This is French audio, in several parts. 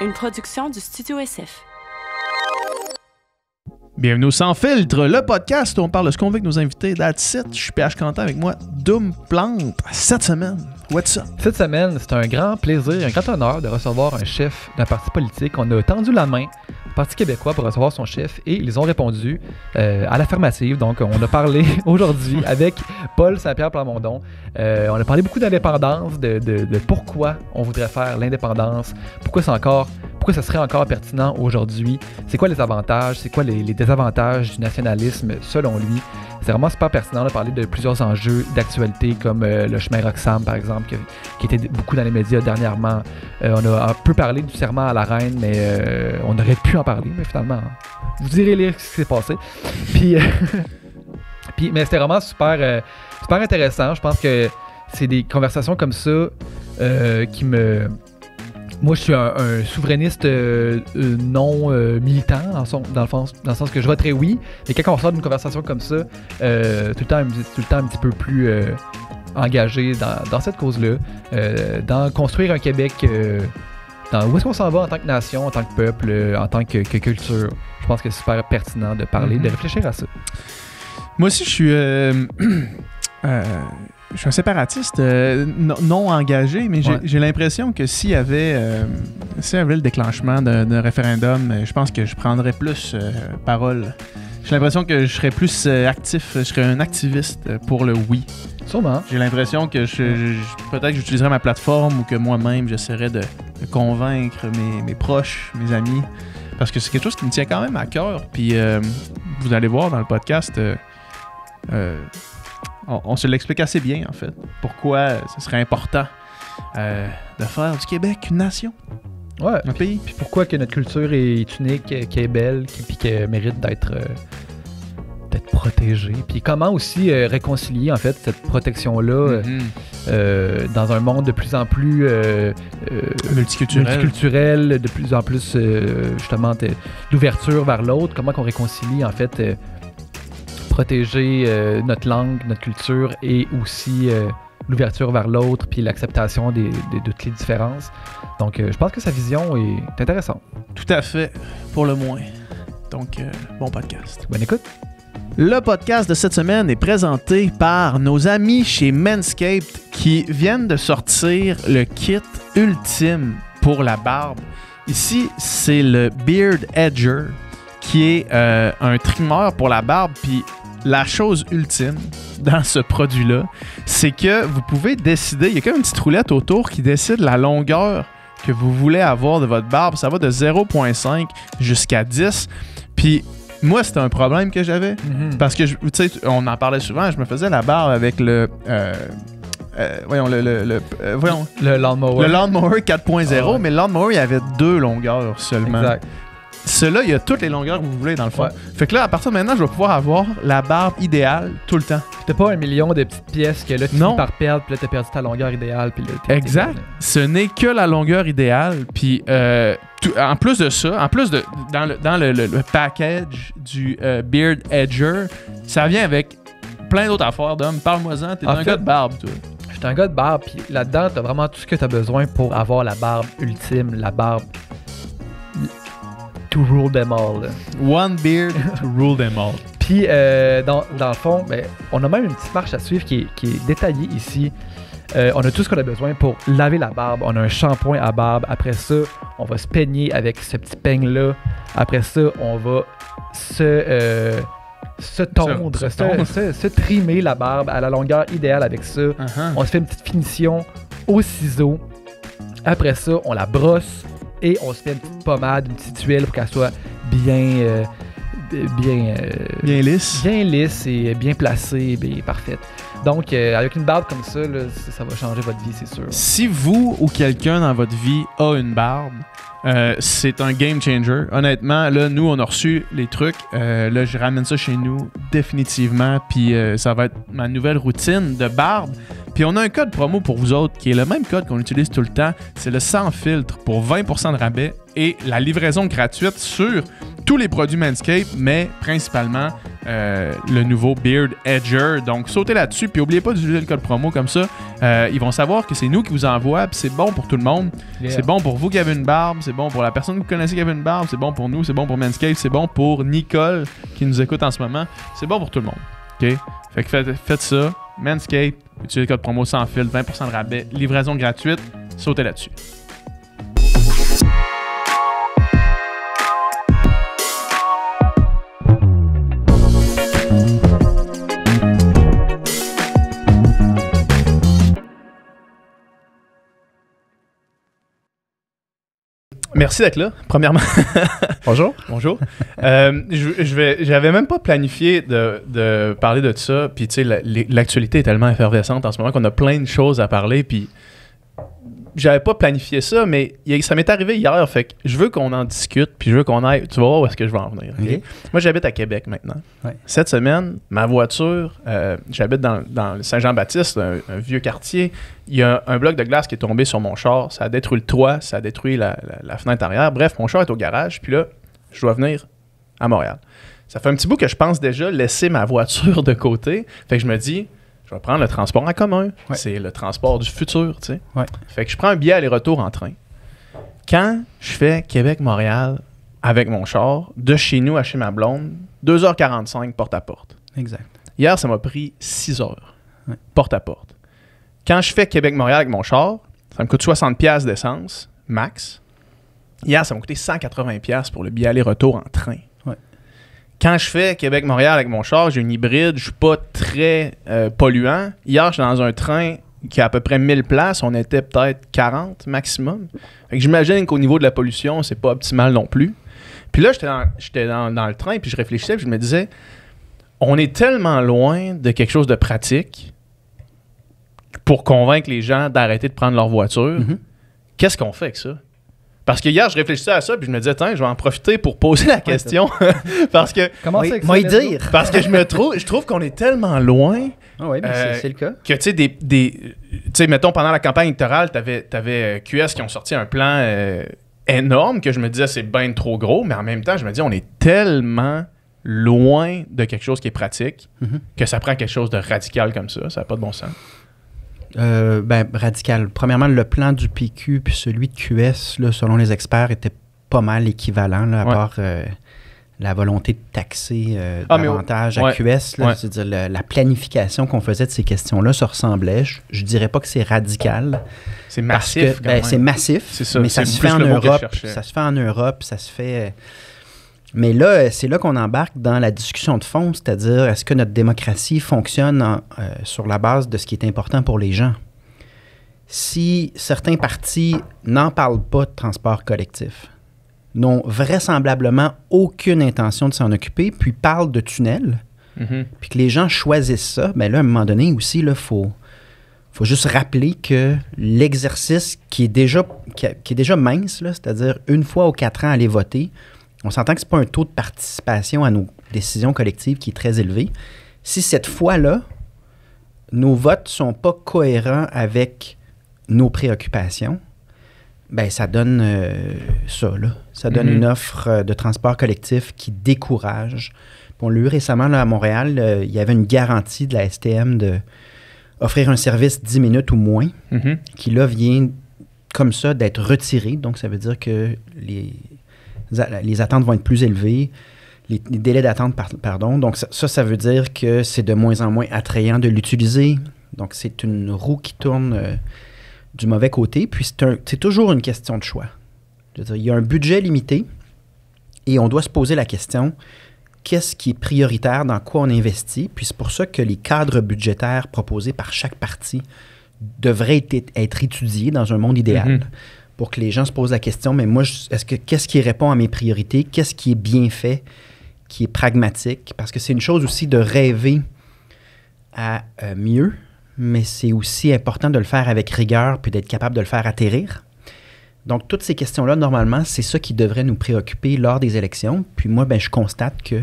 une production du Studio SF. Bienvenue au Sans Filtre, le podcast où on parle de ce qu'on veut avec nos invités. That's Je suis PH Quentin avec moi, Doom Plante, cette semaine. What's up? Cette semaine, c'est un grand plaisir, un grand honneur de recevoir un chef d'un parti politique. On a tendu la main, Parti québécois pour recevoir son chef et ils ont répondu euh, à l'affirmative. Donc, on a parlé aujourd'hui avec Paul Saint-Pierre Plamondon. Euh, on a parlé beaucoup d'indépendance, de, pourquoi on voudrait faire l'indépendance, pourquoi c'est encore pourquoi ça serait encore pertinent aujourd'hui, c'est quoi les avantages, c'est quoi les, désavantages du nationalisme selon lui. C'est vraiment super pertinent de parler de plusieurs enjeux d'actualité comme euh, le chemin Roxham par exemple, qui, était beaucoup dans les médias dernièrement. Euh, on a un peu parlé du serment à la reine, mais euh, on aurait pu en parler, mais finalement, vous irez lire ce qui s'est passé. Puis, puis mais c'était vraiment super, super intéressant. Je pense que c'est des conversations comme ça qui me moi, je suis un, souverainiste non militant, dans, le sens, que je voterai oui, mais quand on sort d'une conversation comme ça, euh, tout, le temps, tout le temps un petit peu plus euh, engagé dans, cette cause-là, euh, dans construire un Québec, dans où est-ce qu'on s'en va en tant que nation, en tant que peuple, en tant que, culture. Je pense que c'est super pertinent de parler, de mhm. réfléchir à ça. Moi aussi, je suis... je suis un séparatiste euh, non, engagé, mais j'ai l'impression que s'il y avait, euh, le déclenchement d'un référendum, euh, je pense que je prendrais plus parole. J'ai l'impression que je serais plus actif, je serais un activiste pour le oui. Sûrement. J'ai l'impression que je, peut-être que j'utiliserais ma plateforme ou que moi-même j'essaierais de, convaincre mes, proches, mes amis, parce que c'est quelque chose qui me tient quand même à cœur. Puis vous allez voir dans le podcast on, se l'explique assez bien, en fait, pourquoi ce serait important euh, de faire du Québec une nation. Ouais. Un pays. Puis pourquoi que notre culture est unique, euh, qu'elle est belle, puis qu'elle mérite euh, d'être protégée. Puis comment aussi réconcilier en fait cette protection là mhm. dans un monde de plus en plus multiculturel. multiculturel. de plus en plus justement d'ouverture vers l'autre. Comment qu'on réconcilie en fait protéger euh, notre langue, notre culture et aussi euh, l'ouverture vers l'autre puis l'acceptation des, de toutes les différences. Donc, euh, je pense que sa vision est intéressante. Tout à fait, pour le moins. Donc, bon podcast. Bonne écoute. Le podcast de cette semaine est présenté par nos amis chez Manscaped qui viennent de sortir le kit ultime pour la barbe. Ici, c'est le Beard Edger qui est un trimmer pour la barbe. Puis la chose ultime dans ce produit-là, c'est que vous pouvez décider, il y a comme une petite roulette autour qui décide la longueur que vous voulez avoir de votre barbe. Ça va de 0.5 jusqu'à 10. Puis moi, c'était un problème que j'avais. Mhm. Parce que, tu sais, on en parlait souvent, je me faisais la barbe avec le... Euh, euh, voyons, le, le, euh, voyons. Le Landmower. Le 4.0, ah mais le Landmower, il y avait deux longueurs seulement. Exact. Cela, il y a toutes les longueurs que vous voulez, dans le fond. Fait que là, à partir de maintenant, je vais pouvoir avoir la barbe idéale tout le temps. T'as pas un million de petites pièces que là, tu finis par perdre, puis là, t'as perdu ta longueur idéale. Puis exact. Ce n'est que la longueur idéale. Puis euh, en plus de ça, en plus de dans le, package du euh, Beard Edger, ça vient avec plein d'autres affaires d'hommes. Parle-moi-en, t'es un gars de barbe, toi. suis un gars de barbe, puis là-dedans, t'as vraiment tout ce que t'as besoin pour avoir la barbe ultime, la barbe to rule them all. One beard to rule them all. Puis, euh, dans, dans, le fond, ben, on a même une petite marche à suivre qui est, qui détaillée ici. Euh, on a tout ce qu'on a besoin pour laver la barbe. On a un shampoing à barbe. Après ça, on va se peigner avec ce petit peigne-là. Après ça, on va se, euh, se tondre, se, trimer la barbe à la longueur idéale avec ça. Uh-huh. On se fait une petite finition au ciseau. Après ça, on la brosse, et on se fait une petite pommade, une petite tuile pour qu'elle soit bien. Euh, euh, bien, euh, bien lisse. Bien lisse et bien placée, bien parfaite. Donc, avec une barbe comme ça, ça va changer votre vie, c'est sûr. Si vous ou quelqu'un dans votre vie a une barbe, euh, c'est un game changer. Honnêtement, là, nous, on a reçu les trucs. Euh, là, je ramène ça chez nous définitivement. Puis euh, ça va être ma nouvelle routine de barbe. Puis on a un code promo pour vous autres qui est le même code qu'on utilise tout le temps. C'est le sans filtre pour 20% de rabais et la livraison gratuite sur tous les produits Manscaped, mais principalement le nouveau Beard Edger. Donc, sautez là-dessus, puis n'oubliez pas d'utiliser le code promo comme ça. ils vont savoir que c'est nous qui vous envoie, puis c'est bon pour tout le monde. C'est bon pour vous qui avez une barbe, c'est bon pour la personne que vous connaissez qui avait une barbe, c'est bon pour nous, c'est bon pour Manscaped, c'est bon pour Nicole qui nous écoute en ce moment, c'est bon pour tout le monde. OK? Fait faites, faites ça. Manscaped, utilisez le code promo sans fil, 20% de rabais, livraison gratuite, sautez là-dessus. Merci d'être là, premièrement. Bonjour. Bonjour. Euh, je, n'avais vais, j'avais même pas planifié de, de parler de ça. Puis, tu sais, l'actualité est tellement effervescente en ce moment qu'on a plein de choses à parler. Puis, j'avais pas planifié ça, mais ça m'est arrivé hier. Fait je veux qu'on en discute, puis je veux qu'on aille. Tu vas voir où est-ce que je vais en venir. Moi, j'habite à Québec maintenant. Cette semaine, ma voiture, euh, j'habite dans, Saint-Jean-Baptiste, un, vieux quartier. Il y a un, bloc de glace qui est tombé sur mon char. Ça a détruit le toit, ça a détruit la, la fenêtre arrière. Bref, mon char est au garage, puis là, je dois venir à Montréal. Ça fait un petit bout que je pense déjà laisser ma voiture de côté. Fait que je me dis, je vais prendre le transport en commun. C'est le transport du futur, tu sais. Fait que je prends un billet aller-retour en train. Quand je fais Québec-Montréal avec mon char, de chez nous à chez ma blonde, 2h45 porte à porte. Exact. Hier, ça m'a pris 6 heures, porte à porte. Quand je fais Québec-Montréal avec mon char, ça me coûte 60$ d'essence, max. Hier, ça m'a coûté 180$ pour le billet aller-retour en train quand je fais Québec-Montréal avec mon char, j'ai une hybride, je suis pas très euh, polluant. Hier, suis dans un train qui a à peu près 1000 places, on était peut-être 40 maximum. j'imagine qu'au niveau de la pollution, c'est pas optimal non plus. Puis là, j'étais dans, le train, puis je réfléchissais, puis je me disais, on est tellement loin de quelque chose de pratique pour convaincre les gens d'arrêter de prendre leur voiture. Mm-hmm. Qu'est-ce qu'on fait avec ça? Parce que hier, je réfléchissais à ça, puis je me disais, tiens, je vais en profiter pour poser la question. parce que. Comment moi dire? Parce que je me trouve, je trouve qu'on est tellement loin. Ah euh, que, tu sais, des. mettons, pendant la campagne électorale, t'avais avais euh, QS qui ont sorti un plan euh, énorme que je me disais, c'est bien trop gros, mais en même temps, je me dis, on est tellement loin de quelque chose qui est pratique mm-hmm. que ça prend quelque chose de radical comme ça. Ça n'a pas de bon sens. Euh, ben, radical. Premièrement, le plan du PQ puis celui de QS, là, selon les experts, était pas mal équivalent, à part euh, la volonté de taxer euh, ah, davantage à QS. -dire la planification qu'on faisait de ces questions-là se ressemblait. Je, je dirais pas que c'est radical. C'est ben, massif. c'est massif. mais ça se, fait en Europe, ça se fait en Europe. Ça se fait mais là, c'est là qu'on embarque dans la discussion de fond, c'est-à-dire est-ce que notre démocratie fonctionne euh, sur la base de ce qui est important pour les gens? Si certains partis n'en parlent pas de transport collectif, n'ont vraisemblablement aucune intention de s'en occuper, puis parlent de tunnels, mm-hmm. puis que les gens choisissent ça, bien là, à un moment donné aussi, il faut, faut juste rappeler que l'exercice qui, est déjà, est déjà mince, c'est-à-dire une fois aux quatre ans aller voter, on s'entend que ce n'est pas un taux de participation à nos décisions collectives qui est très élevé. Si cette fois-là, nos votes ne sont pas cohérents avec nos préoccupations, ben ça donne euh, ça, là. Ça donne mm-hmm. une offre euh, de transport collectif qui décourage. on l'a eu récemment là, à Montréal, euh, il y avait une garantie de la STM de offrir un service 10 minutes ou moins, mm-hmm. qui là vient comme ça d'être retiré. Donc ça veut dire que les les attentes vont être plus élevées, les, délais d'attente, pardon. Donc ça, ça veut dire que c'est de moins en moins attrayant de l'utiliser. Donc c'est une roue qui tourne euh, du mauvais côté. Puis c'est, toujours une question de choix. il y a un budget limité et on doit se poser la question qu'est-ce qui est prioritaire, dans quoi on investit. Puis c'est pour ça que les cadres budgétaires proposés par chaque parti devraient être, étudiés dans un monde idéal. Mm-hmm pour que les gens se posent la question, mais moi, est-ce que qu'est-ce qui répond à mes priorités? Qu'est-ce qui est bien fait? Qui est pragmatique? Parce que c'est une chose aussi de rêver à euh, mieux, mais c'est aussi important de le faire avec rigueur puis d'être capable de le faire atterrir. Donc, toutes ces questions-là, normalement, c'est ça qui devrait nous préoccuper lors des élections. Puis moi, ben, je constate que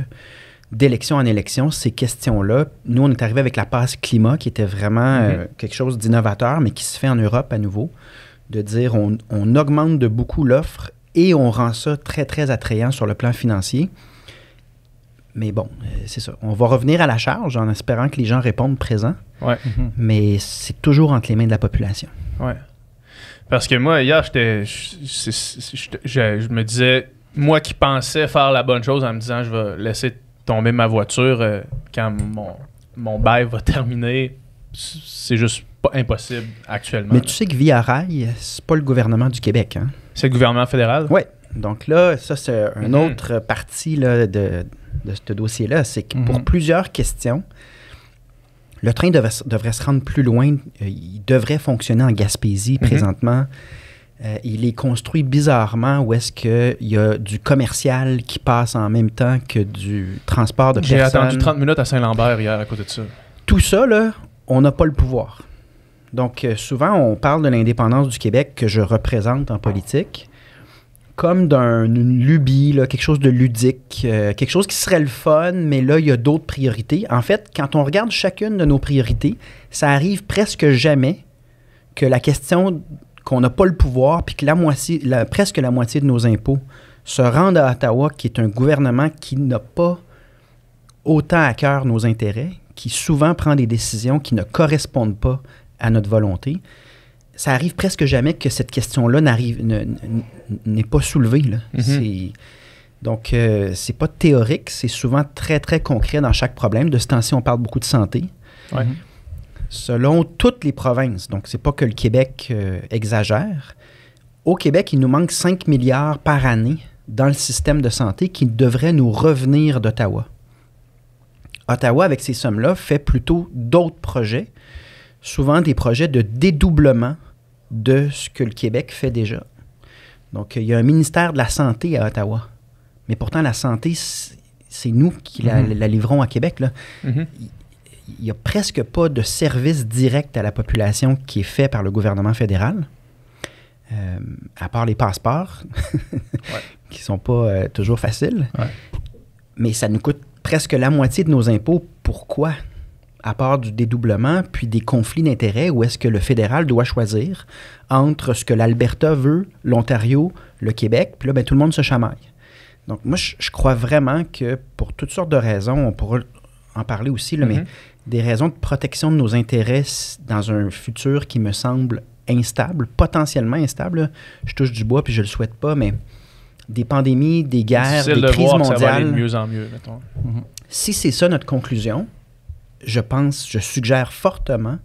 d'élection en élection, ces questions-là, nous, on est arrivé avec la passe climat qui était vraiment euh, mm-hmm. quelque chose d'innovateur, mais qui se fait en Europe à nouveau de dire on, augmente de beaucoup l'offre et on rend ça très, très attrayant sur le plan financier. Mais bon, euh, c'est ça. On va revenir à la charge en espérant que les gens répondent présents. Mhm. Mais c'est toujours entre les mains de la population. Ouais. Parce que moi, hier, j'étais, je, me disais, moi qui pensais faire la bonne chose en me disant, je vais laisser tomber ma voiture euh, quand mon, mon bail va terminer, c'est juste pas impossible actuellement. Mais tu sais que Via Rail, c'est pas le gouvernement du Québec. Hein? C'est le gouvernement fédéral? Oui. Donc là, ça, c'est une mhm. autre partie de, ce dossier-là. C'est que pour mhm. plusieurs questions, le train devrait se rendre plus loin. Euh, il devrait fonctionner en Gaspésie mhm. présentement. Euh, il est construit bizarrement où est-ce qu'il y a du commercial qui passe en même temps que du transport de personnes. J'ai attendu 30 minutes à Saint-Lambert hier à côté de ça. Tout ça, là, on n'a pas le pouvoir. Donc, euh, souvent, on parle de l'indépendance du Québec que je représente en politique comme d'une lubie, quelque chose de ludique, euh, quelque chose qui serait le fun, mais là, il y a d'autres priorités. En fait, quand on regarde chacune de nos priorités, ça arrive presque jamais que la question qu'on n'a pas le pouvoir, puis que presque la moitié de nos impôts se rendent à Ottawa, qui est un gouvernement qui n'a pas autant à cœur nos intérêts, qui souvent prend des décisions qui ne correspondent pas à notre volonté, ça arrive presque jamais que cette question-là n'arrive, n'est pas soulevée. Mm-hmm. Donc, ce euh, c'est pas théorique, c'est souvent très, très concret dans chaque problème. De ce temps-ci, on parle beaucoup de santé. Selon toutes les provinces, donc c'est pas que le Québec euh, exagère, au Québec, il nous manque 5 milliards par année dans le système de santé qui devrait nous revenir d'Ottawa. Ottawa, avec ces sommes-là, fait plutôt d'autres projets souvent des projets de dédoublement de ce que le Québec fait déjà. Donc, il y a un ministère de la Santé à Ottawa. Mais pourtant, la santé, c'est nous qui mhm. la, livrons à Québec. Mhm. Il n'y a presque pas de service direct à la population qui est fait par le gouvernement fédéral, euh, à part les passeports, qui ne sont pas euh, toujours faciles. Mais ça nous coûte presque la moitié de nos impôts. Pourquoi? à part du dédoublement, puis des conflits d'intérêts où est-ce que le fédéral doit choisir entre ce que l'Alberta veut, l'Ontario, le Québec, puis là, ben, tout le monde se chamaille. Donc, moi, je, crois vraiment que pour toutes sortes de raisons, on pourra en parler aussi, là, mhm. mais des raisons de protection de nos intérêts dans un futur qui me semble instable, potentiellement instable, je touche du bois puis je le souhaite pas, mais des pandémies, des guerres, des crises mondiales. ça va de mieux en mieux, mettons. Si c'est ça notre conclusion, je pense, je suggère fortement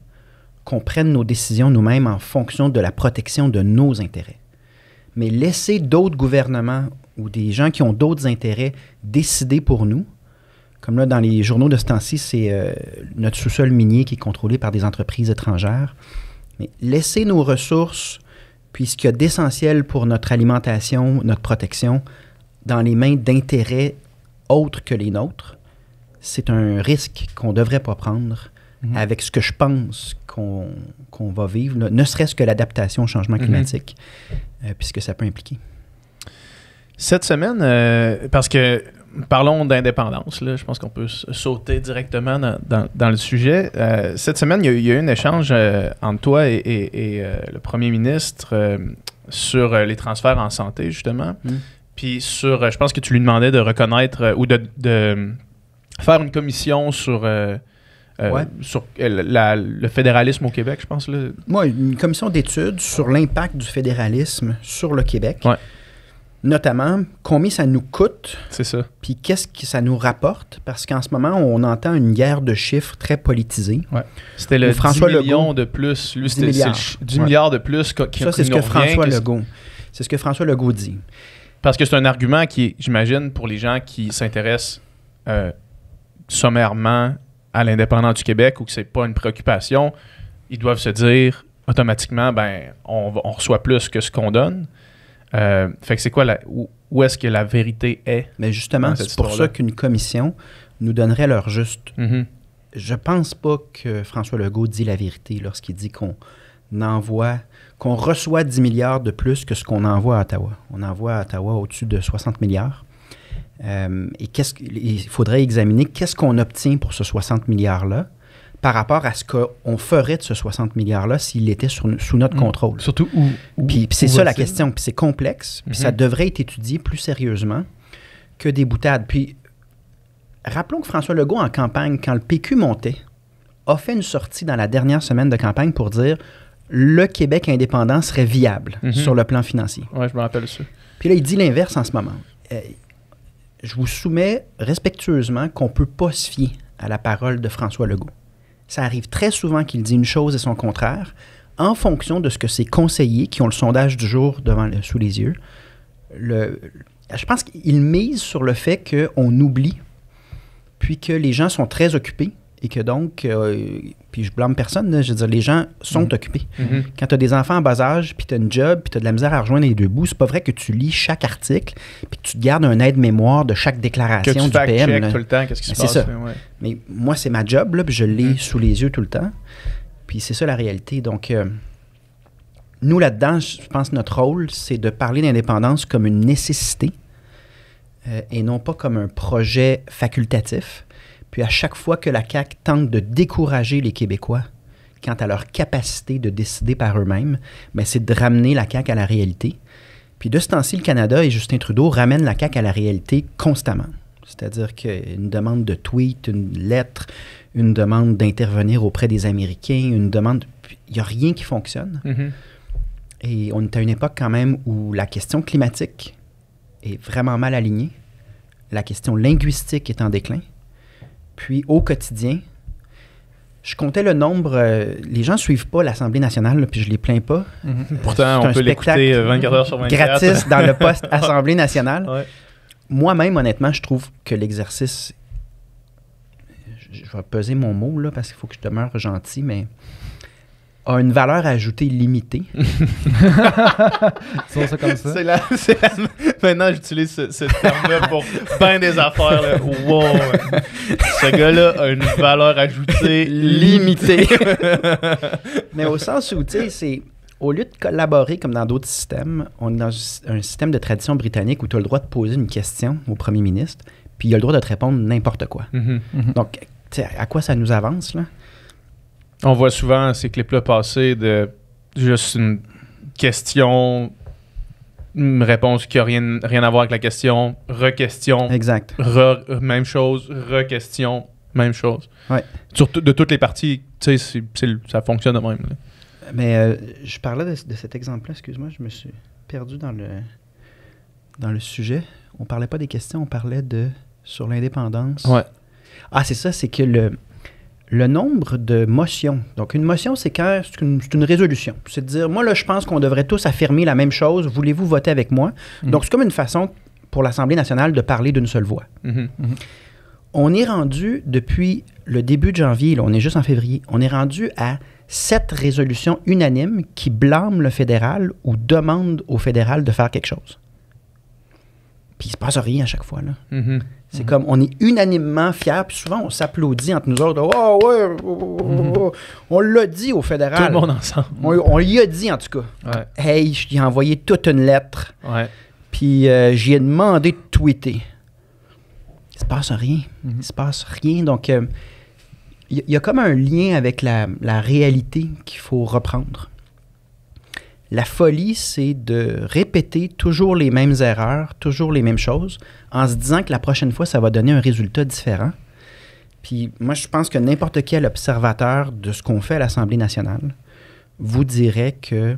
qu'on prenne nos décisions nous-mêmes en fonction de la protection de nos intérêts. Mais laisser d'autres gouvernements ou des gens qui ont d'autres intérêts décider pour nous, comme là dans les journaux de ce temps-ci, c'est euh, notre sous-sol minier qui est contrôlé par des entreprises étrangères. Mais laisser nos ressources, puis ce y a d'essentiel pour notre alimentation, notre protection, dans les mains d'intérêts autres que les nôtres, c'est un risque qu'on ne devrait pas prendre mhm. avec ce que je pense qu'on va vivre, ne serait-ce que l'adaptation au changement mhm. climatique, euh, puisque ça peut impliquer. Cette semaine, euh, parce que parlons d'indépendance, je pense qu'on peut sauter directement dans, dans, le sujet. Euh, cette semaine, il y, a, eu un échange entre toi et, et, le premier ministre sur les transferts en santé, justement. Mhm. Puis sur, je pense que tu lui demandais de reconnaître ou de, de faire une commission sur. Euh, euh, sur euh, le fédéralisme au Québec, je pense. Oui, une commission d'études sur l'impact du fédéralisme sur le Québec. Notamment, combien ça nous coûte. C'est ça. Puis qu'est-ce que ça nous rapporte. Parce qu'en ce moment, on entend une guerre de chiffres très politisée. C'était le François 10 millions de plus. Lui, 10 milliards. Le, 10 milliards de plus. ça, c'est ce que François Legault... C'est ce que François Legault dit. Parce que c'est un argument qui, j'imagine, pour les gens qui s'intéressent sommairement à l'indépendant du Québec ou que ce n'est pas une préoccupation, ils doivent se dire automatiquement, ben, on, reçoit plus que ce qu'on donne. Euh, fait que c'est quoi la, où, est-ce que la vérité est? Mais justement, c'est pour ça qu'une commission nous donnerait leur juste. Mm-hmm. Je pense pas que François Legault dit la vérité lorsqu'il dit qu'on envoie, qu'on reçoit 10 milliards de plus que ce qu'on envoie à Ottawa. On envoie à Ottawa au-dessus de 60 milliards. Euh, et qu'est-ce qu'il faudrait examiner qu'est-ce qu'on obtient pour ce 60 milliards-là par rapport à ce qu'on ferait de ce 60 milliards-là s'il était sous notre mm. contrôle. Surtout où. puis, c'est ça la question, puis c'est complexe, puis ça mm-hmm. devrait être étudié plus sérieusement que des boutades. Puis rappelons que François Legault, en campagne, quand le PQ montait, a fait une sortie dans la dernière semaine de campagne pour dire le Québec indépendant serait viable mm-hmm. sur le plan financier. Oui, je me rappelle ça. Puis là, il dit l'inverse en ce moment. Euh, je vous soumets respectueusement qu'on ne peut pas se fier à la parole de François Legault. Ça arrive très souvent qu'il dit une chose et son contraire en fonction de ce que ses conseillers, qui ont le sondage du jour devant sous les yeux, le, je pense qu'il mise sur le fait qu'on oublie, puis que les gens sont très occupés et que donc, euh, puis je blâme personne, je veux dire, les gens sont mhm. occupés. Mhm. Quand tu as des enfants en bas âge, puis tu as une job, puis tu as de la misère à rejoindre les deux bouts, c'est pas vrai que tu lis chaque article, puis que tu gardes un aide-mémoire de chaque déclaration que tu du PM. tout le temps, qu'est-ce qui se passe. Ça. Mais moi, c'est ma job, puis je l'ai mhm. sous les yeux tout le temps. Puis c'est ça la réalité. Donc, euh, nous, là-dedans, je pense que notre rôle, c'est de parler d'indépendance comme une nécessité euh, et non pas comme un projet facultatif puis à chaque fois que la CAQ tente de décourager les Québécois quant à leur capacité de décider par eux-mêmes, mais ben, c'est de ramener la CAQ à la réalité. Puis de ce temps-ci, le Canada et Justin Trudeau ramènent la CAQ à la réalité constamment. C'est-à-dire qu'une demande de tweet, une lettre, une demande d'intervenir auprès des Américains, une demande. Il n'y a rien qui fonctionne. Mm-hmm. Et on est à une époque quand même où la question climatique est vraiment mal alignée. La question linguistique est en déclin. Puis au quotidien, je comptais le nombre. Euh, les gens ne suivent pas l'Assemblée nationale, puis je les plains pas. Mhm. Pourtant, on peut l'écouter 24 euh, heures sur 24. Gratis dans le poste Assemblée nationale. Moi-même, honnêtement, je trouve que l'exercice. Je vais peser mon mot, là, parce qu'il faut que je demeure gentil, mais a une valeur ajoutée limitée. c'est ça comme ça. Maintenant, j'utilise ce, terme-là pour bien des affaires. Ce gars-là a une valeur ajoutée limitée. Mais au sens où, tu sais, c'est au lieu de collaborer comme dans d'autres systèmes, on est dans un système de tradition britannique où tu as le droit de poser une question au premier ministre, puis il a le droit de te répondre n'importe quoi. Mhm, mhm. Donc, à quoi ça nous avance, là? On voit souvent ces clips-là passer de juste une question, une réponse qui n'a rien, rien à voir avec la question, re-question. Exact. même chose, re-question, même chose. Ouais. de toutes les parties, tu sais, ça fonctionne de même. Mais euh, je parlais de, cet exemple-là, excuse-moi, je me suis perdu dans le, dans le sujet. On parlait pas des questions, on parlait de sur l'indépendance. Ouais. Ah, c'est ça, c'est que le, le nombre de motions. Donc, une motion, c'est quand c'est une, résolution. C'est de dire, moi, là, je pense qu'on devrait tous affirmer la même chose. Voulez-vous voter avec moi? Mhm. Donc, c'est comme une façon pour l'Assemblée nationale de parler d'une seule voix. Mhm, mhm. On est rendu, depuis le début de janvier, là, on est juste en février, on est rendu à sept résolutions unanimes qui blâment le fédéral ou demandent au fédéral de faire quelque chose. Puis il se passe rien à chaque fois. Mm-hmm. C'est mm-hmm. comme, on est unanimement fiers, puis souvent on s'applaudit entre nous autres. Ah oh, ouais, oh, oh, oh, mm-hmm. On l'a dit au fédéral. Tout le monde ensemble. On, lui a dit en tout cas. Hey, je lui ai envoyé toute une lettre. Ouais. Puis euh, j'y ai demandé de tweeter. Il se passe rien. Il se passe rien. Donc, euh, il y, a comme un lien avec la réalité qu'il faut reprendre. La folie, c'est de répéter toujours les mêmes erreurs, toujours les mêmes choses, en se disant que la prochaine fois, ça va donner un résultat différent. Puis moi, je pense que n'importe quel observateur de ce qu'on fait à l'Assemblée nationale vous dirait que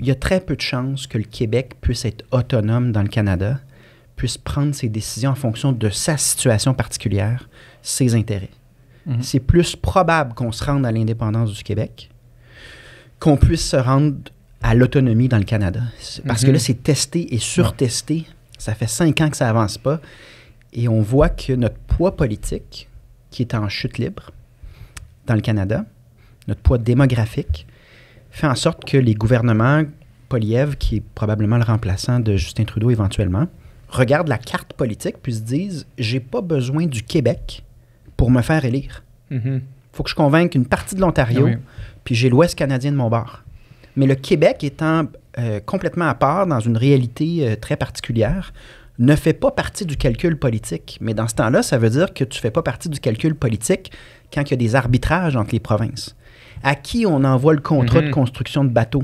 il y a très peu de chances que le Québec puisse être autonome dans le Canada, puisse prendre ses décisions en fonction de sa situation particulière, ses intérêts. Mhm. C'est plus probable qu'on se rende à l'indépendance du Québec qu'on puisse se rendre à l'autonomie dans le Canada. Parce que là, mhm. c'est testé et surtesté. Ça fait cinq ans que ça avance pas. Et on voit que notre poids politique, qui est en chute libre dans le Canada, notre poids démographique, fait en sorte que les gouvernements, Poliev, qui est probablement le remplaçant de Justin Trudeau éventuellement, regardent la carte politique puis se disent J'ai pas besoin du Québec pour me faire élire. Mhm faut que je convainque une partie de l'Ontario, ah puis j'ai l'Ouest canadien de mon bord. Mais le Québec étant euh, complètement à part dans une réalité euh, très particulière, ne fait pas partie du calcul politique. Mais dans ce temps-là, ça veut dire que tu ne fais pas partie du calcul politique quand il y a des arbitrages entre les provinces. À qui on envoie le contrat de mm-hmm. construction de bateaux?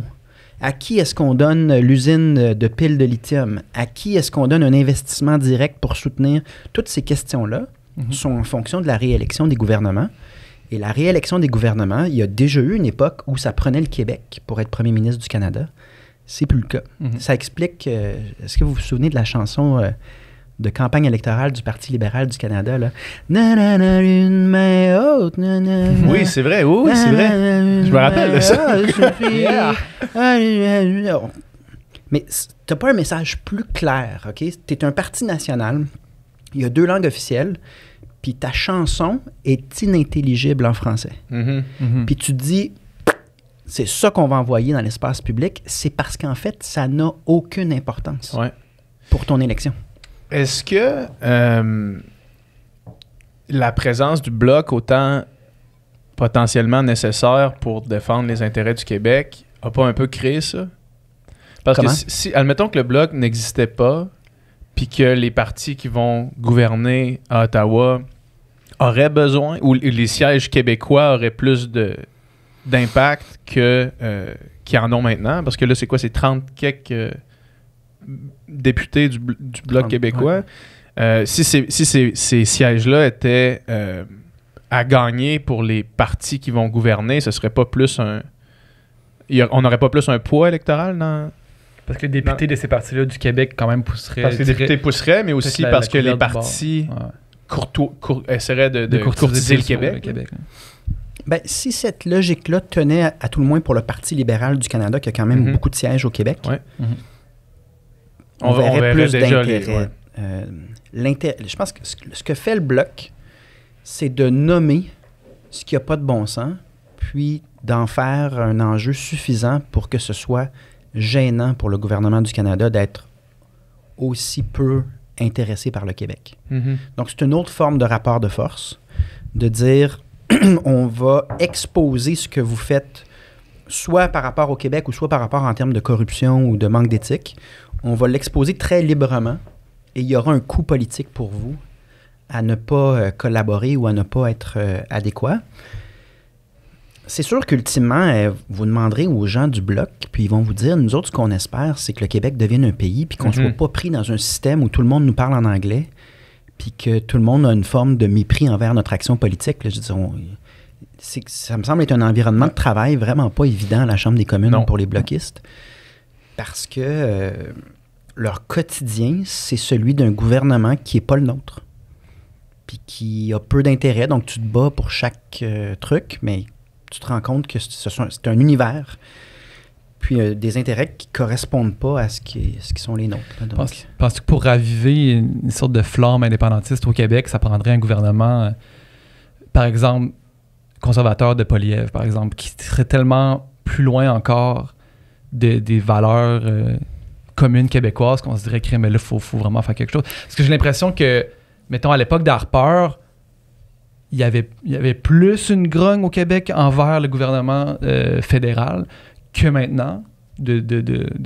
À qui est-ce qu'on donne l'usine de piles de lithium? À qui est-ce qu'on donne un investissement direct pour soutenir? Toutes ces questions-là mm-hmm. sont en fonction de la réélection des gouvernements. Et la réélection des gouvernements, il y a déjà eu une époque où ça prenait le Québec pour être premier ministre du Canada. C'est plus le cas. Mhm. Ça explique. Euh, est-ce que vous vous souvenez de la chanson euh, de campagne électorale du Parti libéral du Canada oui, c'est vrai. Oui, c'est vrai. Je me rappelle de ça. Mais t'as pas un message plus clair, OK? T'es un parti national. Il y a deux langues officielles puis ta chanson est inintelligible en français. Mm-hmm. Mm-hmm. Puis tu dis, c'est ça qu'on va envoyer dans l'espace public, c'est parce qu'en fait, ça n'a aucune importance pour ton élection. Est-ce que euh, la présence du bloc, autant potentiellement nécessaire pour défendre les intérêts du Québec, a pas un peu créé ça? Parce que si, admettons que le bloc n'existait pas, puis que les partis qui vont gouverner à Ottawa auraient besoin, ou les sièges québécois auraient plus de d'impact que euh, qu'ils en ont maintenant, parce que là, c'est quoi, c'est 30 quelques euh, députés du, Bloc québécois. Euh, si, ces sièges-là étaient à gagner pour les partis qui vont gouverner, ce serait pas plus un... on n'aurait pas plus un poids électoral dans, parce que les députés de ces partis-là du Québec, quand même, pousseraient. Parce que les députés pousseraient, mais aussi parce que les partis essaieraient de, de, courtiser, le Québec. Ben, si cette logique-là tenait à, tout le moins pour le Parti libéral du Canada, qui a quand même mhm. beaucoup de sièges au Québec, mhm. on, verrait plus d'intérêt. Euh, je pense que ce que fait le bloc, c'est de nommer ce qui n'a pas de bon sens, puis d'en faire un enjeu suffisant pour que ce soit gênant pour le gouvernement du Canada d'être aussi peu intéressé par le Québec. Mm-hmm. Donc, c'est une autre forme de rapport de force, de dire on va exposer ce que vous faites, soit par rapport au Québec ou soit par rapport en termes de corruption ou de manque d'éthique. On va l'exposer très librement et il y aura un coût politique pour vous à ne pas euh, collaborer ou à ne pas être euh, adéquat. C'est sûr qu'ultimement, euh, vous demanderez aux gens du bloc, puis ils vont vous dire, nous autres, ce qu'on espère, c'est que le Québec devienne un pays, puis qu'on ne mhm. soit pas pris dans un système où tout le monde nous parle en anglais, puis que tout le monde a une forme de mépris envers notre action politique. je ça me semble être un environnement de travail vraiment pas évident à la Chambre des communes pour les bloquistes, parce que euh, leur quotidien, c'est celui d'un gouvernement qui n'est pas le nôtre, puis qui a peu d'intérêt, donc tu te bats pour chaque euh, truc, mais tu te rends compte que c'est un univers, puis euh, des intérêts qui ne correspondent pas à ce qui, ce qui sont les nôtres. Penses, -tu que pour raviver une sorte de flamme indépendantiste au Québec, ça prendrait un gouvernement, euh, par exemple, conservateur de Poliev, par exemple, qui serait tellement plus loin encore des valeurs euh, communes québécoises qu'on se dirait, mais là, il faut, faut, vraiment faire quelque chose. Parce que j'ai l'impression que, mettons, à l'époque d'Harper, il y avait, il y avait plus une grogne au Québec envers le gouvernement euh, fédéral que maintenant, de,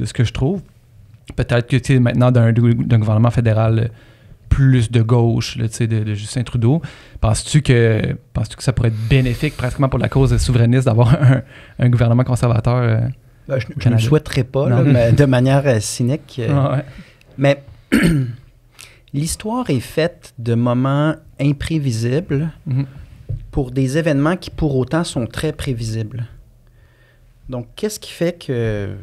ce que je trouve. Peut-être que tu maintenant d'un, gouvernement fédéral plus de gauche, là, de, Justin Trudeau, penses-tu que, penses que ça pourrait être bénéfique pratiquement pour la cause souverainiste d'avoir un, gouvernement conservateur euh, ben, Je ne le souhaiterais pas, mais de manière euh, cynique. Mais l'histoire est faite de moments imprévisible mhm. pour des événements qui pour autant sont très prévisibles. Donc, qu'est-ce qui fait que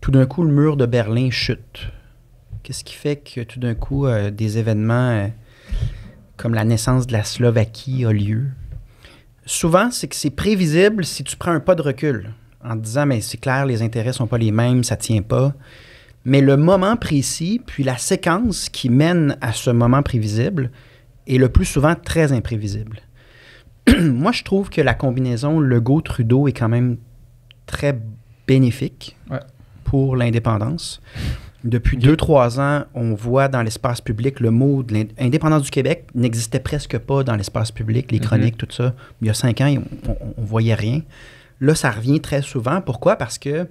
tout d'un coup le mur de Berlin chute? Qu'est-ce qui fait que tout d'un coup euh, des événements euh, comme la naissance de la Slovaquie a lieu? Souvent, c'est que c'est prévisible si tu prends un pas de recul en disant, mais c'est clair, les intérêts sont pas les mêmes, ça tient pas. Mais le moment précis, puis la séquence qui mène à ce moment prévisible, et le plus souvent très imprévisible. Moi, je trouve que la combinaison Legault-Trudeau est quand même très bénéfique pour l'indépendance. Depuis deux, trois ans, on voit dans l'espace public le mot de l'indépendance du Québec n'existait presque pas dans l'espace public, les mhm. chroniques, tout ça. Il y a cinq ans, on, ne voyait rien. Là, ça revient très souvent. Pourquoi? Parce que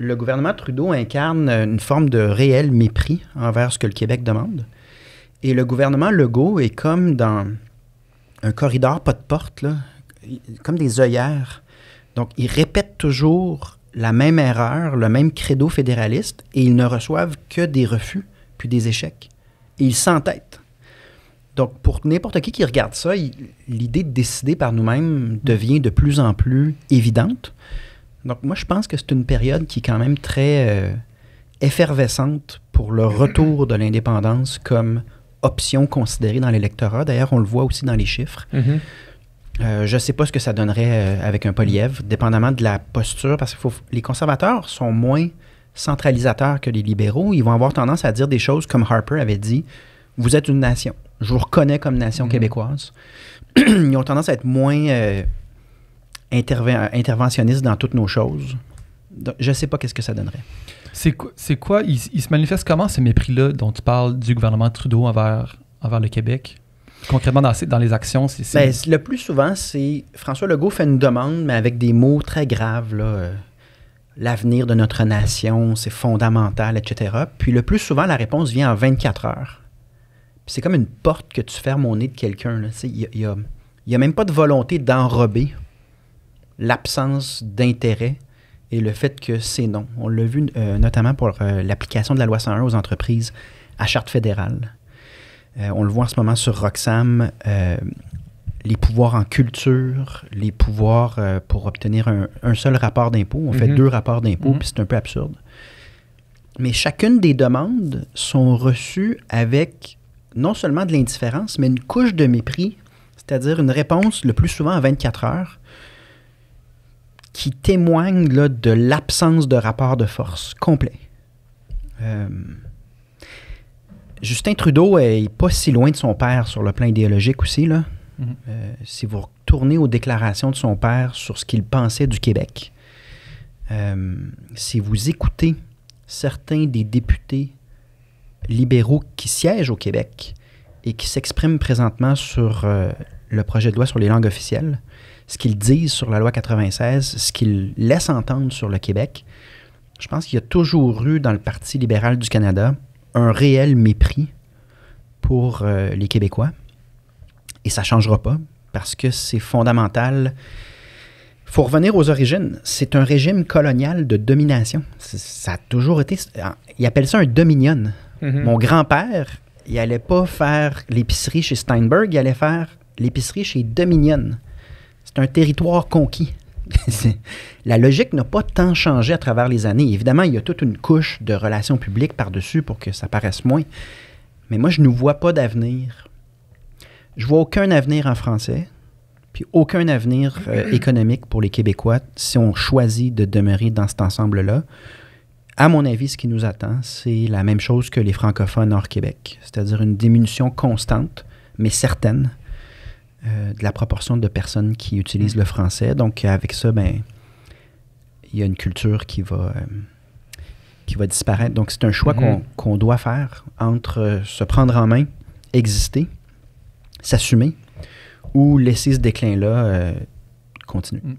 le gouvernement Trudeau incarne une forme de réel mépris envers ce que le Québec demande. Et le gouvernement Legault est comme dans un corridor pas de porte, là, comme des œillères. Donc, ils répètent toujours la même erreur, le même credo fédéraliste, et ils ne reçoivent que des refus, puis des échecs. Et ils s'entêtent. Donc, pour n'importe qui qui regarde ça, l'idée de décider par nous-mêmes devient de plus en plus évidente. Donc, moi, je pense que c'est une période qui est quand même très euh, effervescente pour le retour de l'indépendance comme option considérée dans l'électorat. D'ailleurs, on le voit aussi dans les chiffres. Mhm. Euh, je ne sais pas ce que ça donnerait euh, avec un polièvre, dépendamment de la posture, parce que les conservateurs sont moins centralisateurs que les libéraux. Ils vont avoir tendance à dire des choses comme Harper avait dit Vous êtes une nation. Je vous reconnais comme nation mhm. québécoise. Ils ont tendance à être moins euh, interventionnistes dans toutes nos choses. je ne sais pas qu'est-ce que ça donnerait. C'est quoi, il, se manifeste comment ce mépris-là dont tu parles du gouvernement Trudeau envers, envers le Québec? Concrètement, dans, dans les actions, ben, c'est. le plus souvent, c'est François Legault fait une demande, mais avec des mots très graves, là. Euh, L'avenir de notre nation, c'est fondamental, etc. Puis le plus souvent, la réponse vient en 24 heures. C'est comme une porte que tu fermes au nez de quelqu'un. Il n'y a, y y a même pas de volonté d'enrober l'absence d'intérêt et le fait que c'est non. On l'a vu euh, notamment pour euh, l'application de la loi 101 aux entreprises à charte fédérale. Euh, on le voit en ce moment sur Roxham, les pouvoirs en culture, les pouvoirs pour obtenir un, seul rapport d'impôt. On fait mhm. deux rapports d'impôt, mhm. puis c'est un peu absurde. Mais chacune des demandes sont reçues avec non seulement de l'indifférence, mais une couche de mépris, c'est-à-dire une réponse le plus souvent à 24 heures qui témoigne de l'absence de rapport de force complet. Euh, Justin Trudeau est pas si loin de son père sur le plan idéologique aussi. Là. Mhm. Euh, si vous retournez aux déclarations de son père sur ce qu'il pensait du Québec, euh, si vous écoutez certains des députés libéraux qui siègent au Québec et qui s'expriment présentement sur le projet de loi sur les langues officielles, ce qu'ils disent sur la loi 96, ce qu'ils laissent entendre sur le Québec, je pense qu'il y a toujours eu dans le Parti libéral du Canada un réel mépris pour euh, les Québécois. Et ça ne changera pas parce que c'est fondamental. Il faut revenir aux origines. C'est un régime colonial de domination. Ça a toujours été. Ils appellent ça un dominion. Mm-hmm. Mon grand-père, il n'allait pas faire l'épicerie chez Steinberg, il allait faire l'épicerie chez Dominion c'est un territoire conquis. la logique n'a pas tant changé à travers les années. Évidemment, il y a toute une couche de relations publiques par-dessus pour que ça paraisse moins. Mais moi, je ne vois pas d'avenir. Je vois aucun avenir en français, puis aucun avenir euh, économique pour les Québécois si on choisit de demeurer dans cet ensemble-là. À mon avis, ce qui nous attend, c'est la même chose que les francophones hors Québec, c'est-à-dire une diminution constante, mais certaine, euh, de la proportion de personnes qui utilisent mm. le français. Donc, avec ça, ben, il y a une culture qui va, euh, qui va disparaître. Donc, c'est un choix mm-hmm. qu'on doit faire entre euh, se prendre en main, exister, s'assumer, ou laisser ce déclin-là continuer. Mm.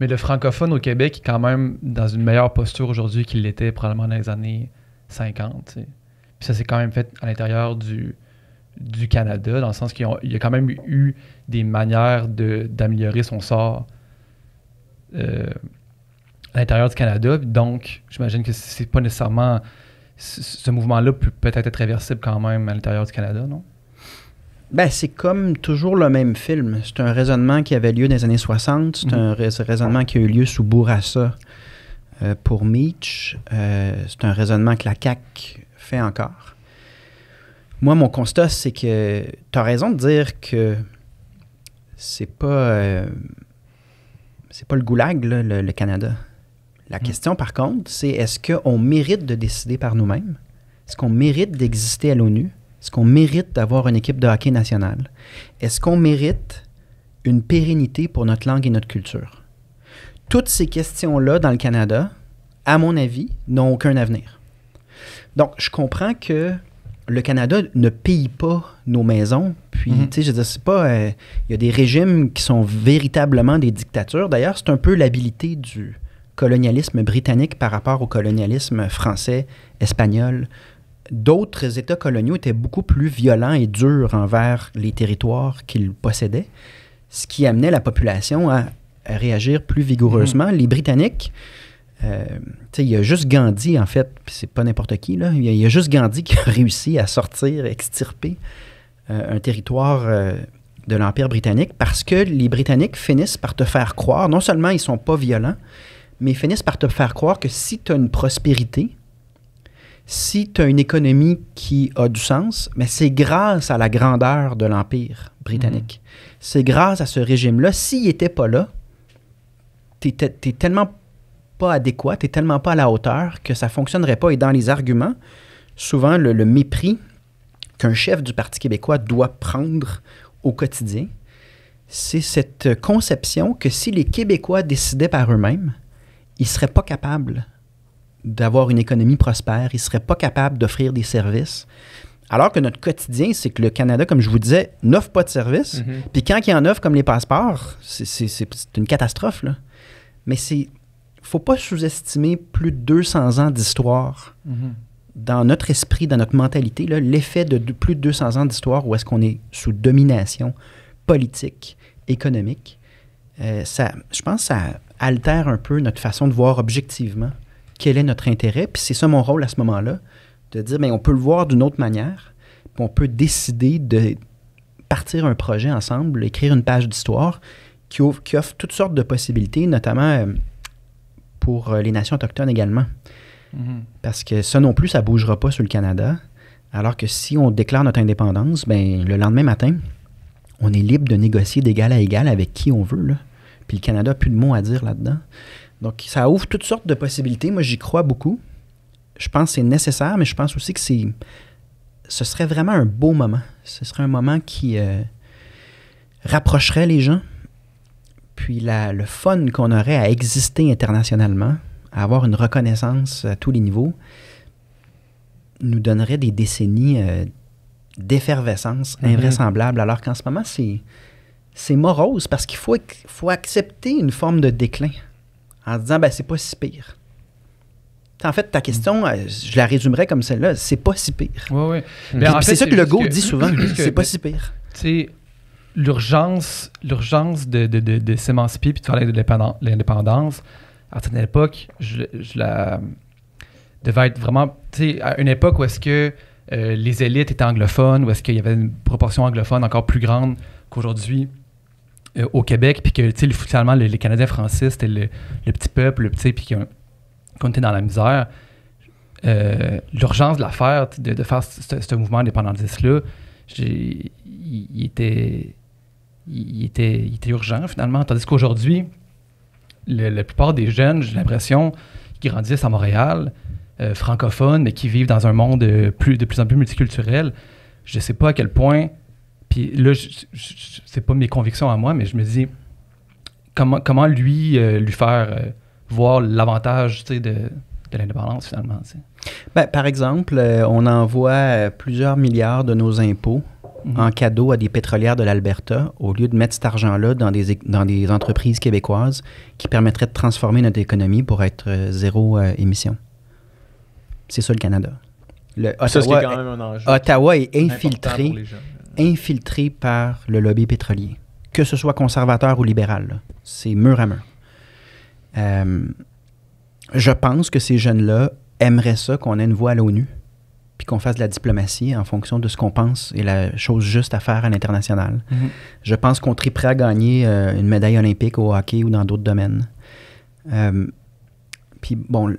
Mais le francophone au Québec est quand même dans une meilleure posture aujourd'hui qu'il l'était probablement dans les années 50. Puis ça s'est quand même fait à l'intérieur du, du Canada, dans le sens qu'il y a quand même eu des manières d'améliorer son sort euh, à l'intérieur du Canada. Donc, j'imagine que c'est pas nécessairement. Ce mouvement-là peut être être réversible quand même à l'intérieur du Canada, non? Ben, c'est comme toujours le même film. C'est un raisonnement qui avait lieu dans les années 60. C'est mhm. un raisonnement qui a eu lieu sous Bourassa euh, pour Mitch. Euh, c'est un raisonnement que la CAQ fait encore. Moi, mon constat, c'est que tu as raison de dire que c'est pas euh, c'est pas le goulag le, Canada. La hmm. question par contre, c'est est-ce qu'on mérite de décider par nous-mêmes Est-ce qu'on mérite d'exister à l'ONU Est-ce qu'on mérite d'avoir une équipe de hockey nationale Est-ce qu'on mérite une pérennité pour notre langue et notre culture Toutes ces questions-là dans le Canada, à mon avis, n'ont aucun avenir. Donc, je comprends que le Canada ne paye pas nos maisons. Puis, mhm. tu sais, je pas. Euh, il y a des régimes qui sont véritablement des dictatures. D'ailleurs, c'est un peu l'habilité du colonialisme britannique par rapport au colonialisme français, espagnol. D'autres États coloniaux étaient beaucoup plus violents et durs envers les territoires qu'ils possédaient, ce qui amenait la population à réagir plus vigoureusement. Mhm. Les Britanniques, euh, il y a juste Gandhi, en fait, c'est pas n'importe qui, là. Il y, a juste Gandhi qui a réussi à sortir, extirper euh, un territoire euh, de l'Empire britannique parce que les Britanniques finissent par te faire croire, non seulement ils sont pas violents, mais ils finissent par te faire croire que si tu as une prospérité, si tu as une économie qui a du sens, mais c'est grâce à la grandeur de l'Empire britannique. Mm-hmm. C'est grâce à ce régime-là. S'il n'était pas là, tu tellement pas adéquate et tellement pas à la hauteur que ça fonctionnerait pas. Et dans les arguments, souvent le, mépris qu'un chef du Parti québécois doit prendre au quotidien, c'est cette conception que si les Québécois décidaient par eux-mêmes, ils seraient pas capables d'avoir une économie prospère, ils seraient pas capables d'offrir des services. Alors que notre quotidien, c'est que le Canada, comme je vous disais, n'offre pas de services. Mm-hmm. Puis quand il en offre, comme les passeports, c'est une catastrophe. Là. Mais c'est faut pas sous-estimer plus de 200 ans d'histoire mhm. dans notre esprit, dans notre mentalité, l'effet de, plus de 200 ans d'histoire où est-ce qu'on est sous domination politique, économique. Euh, ça, je pense que ça altère un peu notre façon de voir objectivement quel est notre intérêt. Puis c'est ça mon rôle à ce moment-là, de dire, mais ben, on peut le voir d'une autre manière, puis on peut décider de partir un projet ensemble, écrire une page d'histoire qui, offre toutes sortes de possibilités, notamment... Euh, pour euh, les nations autochtones également. Mhm. Parce que ça non plus, ça ne bougera pas sur le Canada. Alors que si on déclare notre indépendance, ben, le lendemain matin, on est libre de négocier d'égal à égal avec qui on veut. Là. Puis le Canada n'a plus de mots à dire là-dedans. Donc, ça ouvre toutes sortes de possibilités. Moi, j'y crois beaucoup. Je pense que c'est nécessaire, mais je pense aussi que c'est ce serait vraiment un beau moment. Ce serait un moment qui euh, rapprocherait les gens, puis le fun qu'on aurait à exister internationalement, à avoir une reconnaissance à tous les niveaux, nous donnerait des décennies euh, d'effervescence mm-hmm. invraisemblable, alors qu'en ce moment, c'est, morose parce qu'il faut, faut accepter une forme de déclin en disant, ben, c'est pas si pire. En fait, ta question, mm. euh, je la résumerais comme celle-là, c'est pas si pire. Oui, oui. Ben, c'est ça que le go dit souvent, c'est pas si pire l'urgence, l'urgence de, de, de, de s'émanciper puis de l'indépendance, à une époque, je, je, la devais être vraiment, tu sais, à une époque où est-ce que euh, les élites étaient anglophones, où est-ce qu'il y avait une proportion anglophone encore plus grande qu'aujourd'hui euh, au Québec, puis que, tu sais, finalement, les, Canadiens français, c'était le, petit peuple, tu sais, puis qu'on était dans la misère. Euh, l'urgence de l'affaire de, de faire ce, ce mouvement indépendantiste-là, il était il, était, était urgent finalement. Tandis qu'aujourd'hui, la plupart des jeunes, j'ai l'impression, qui grandissent à Montréal, euh, francophones, mais qui vivent dans un monde euh, plus, de plus en plus multiculturel, je ne sais pas à quel point, puis là, c'est pas mes convictions à moi, mais je me dis, comment, comment lui, euh, lui faire voir l'avantage de, de l'indépendance finalement? Ben, par exemple, on envoie plusieurs milliards de nos impôts en cadeau à des pétrolières de l'Alberta au lieu de mettre cet argent-là dans des, dans des entreprises québécoises qui permettraient de transformer notre économie pour être euh, zéro euh, émission. C'est ça le Canada. Le Ottawa, est Ottawa est infiltré, infiltré par le lobby pétrolier, que ce soit conservateur ou libéral. C'est mur à mur. Euh, je pense que ces jeunes-là aimeraient ça qu'on ait une voix à l'ONU puis qu'on fasse de la diplomatie en fonction de ce qu'on pense et la chose juste à faire à l'international. Mhm. Je pense qu'on triperait à gagner euh, une médaille olympique au hockey ou dans d'autres domaines. Euh, puis bon,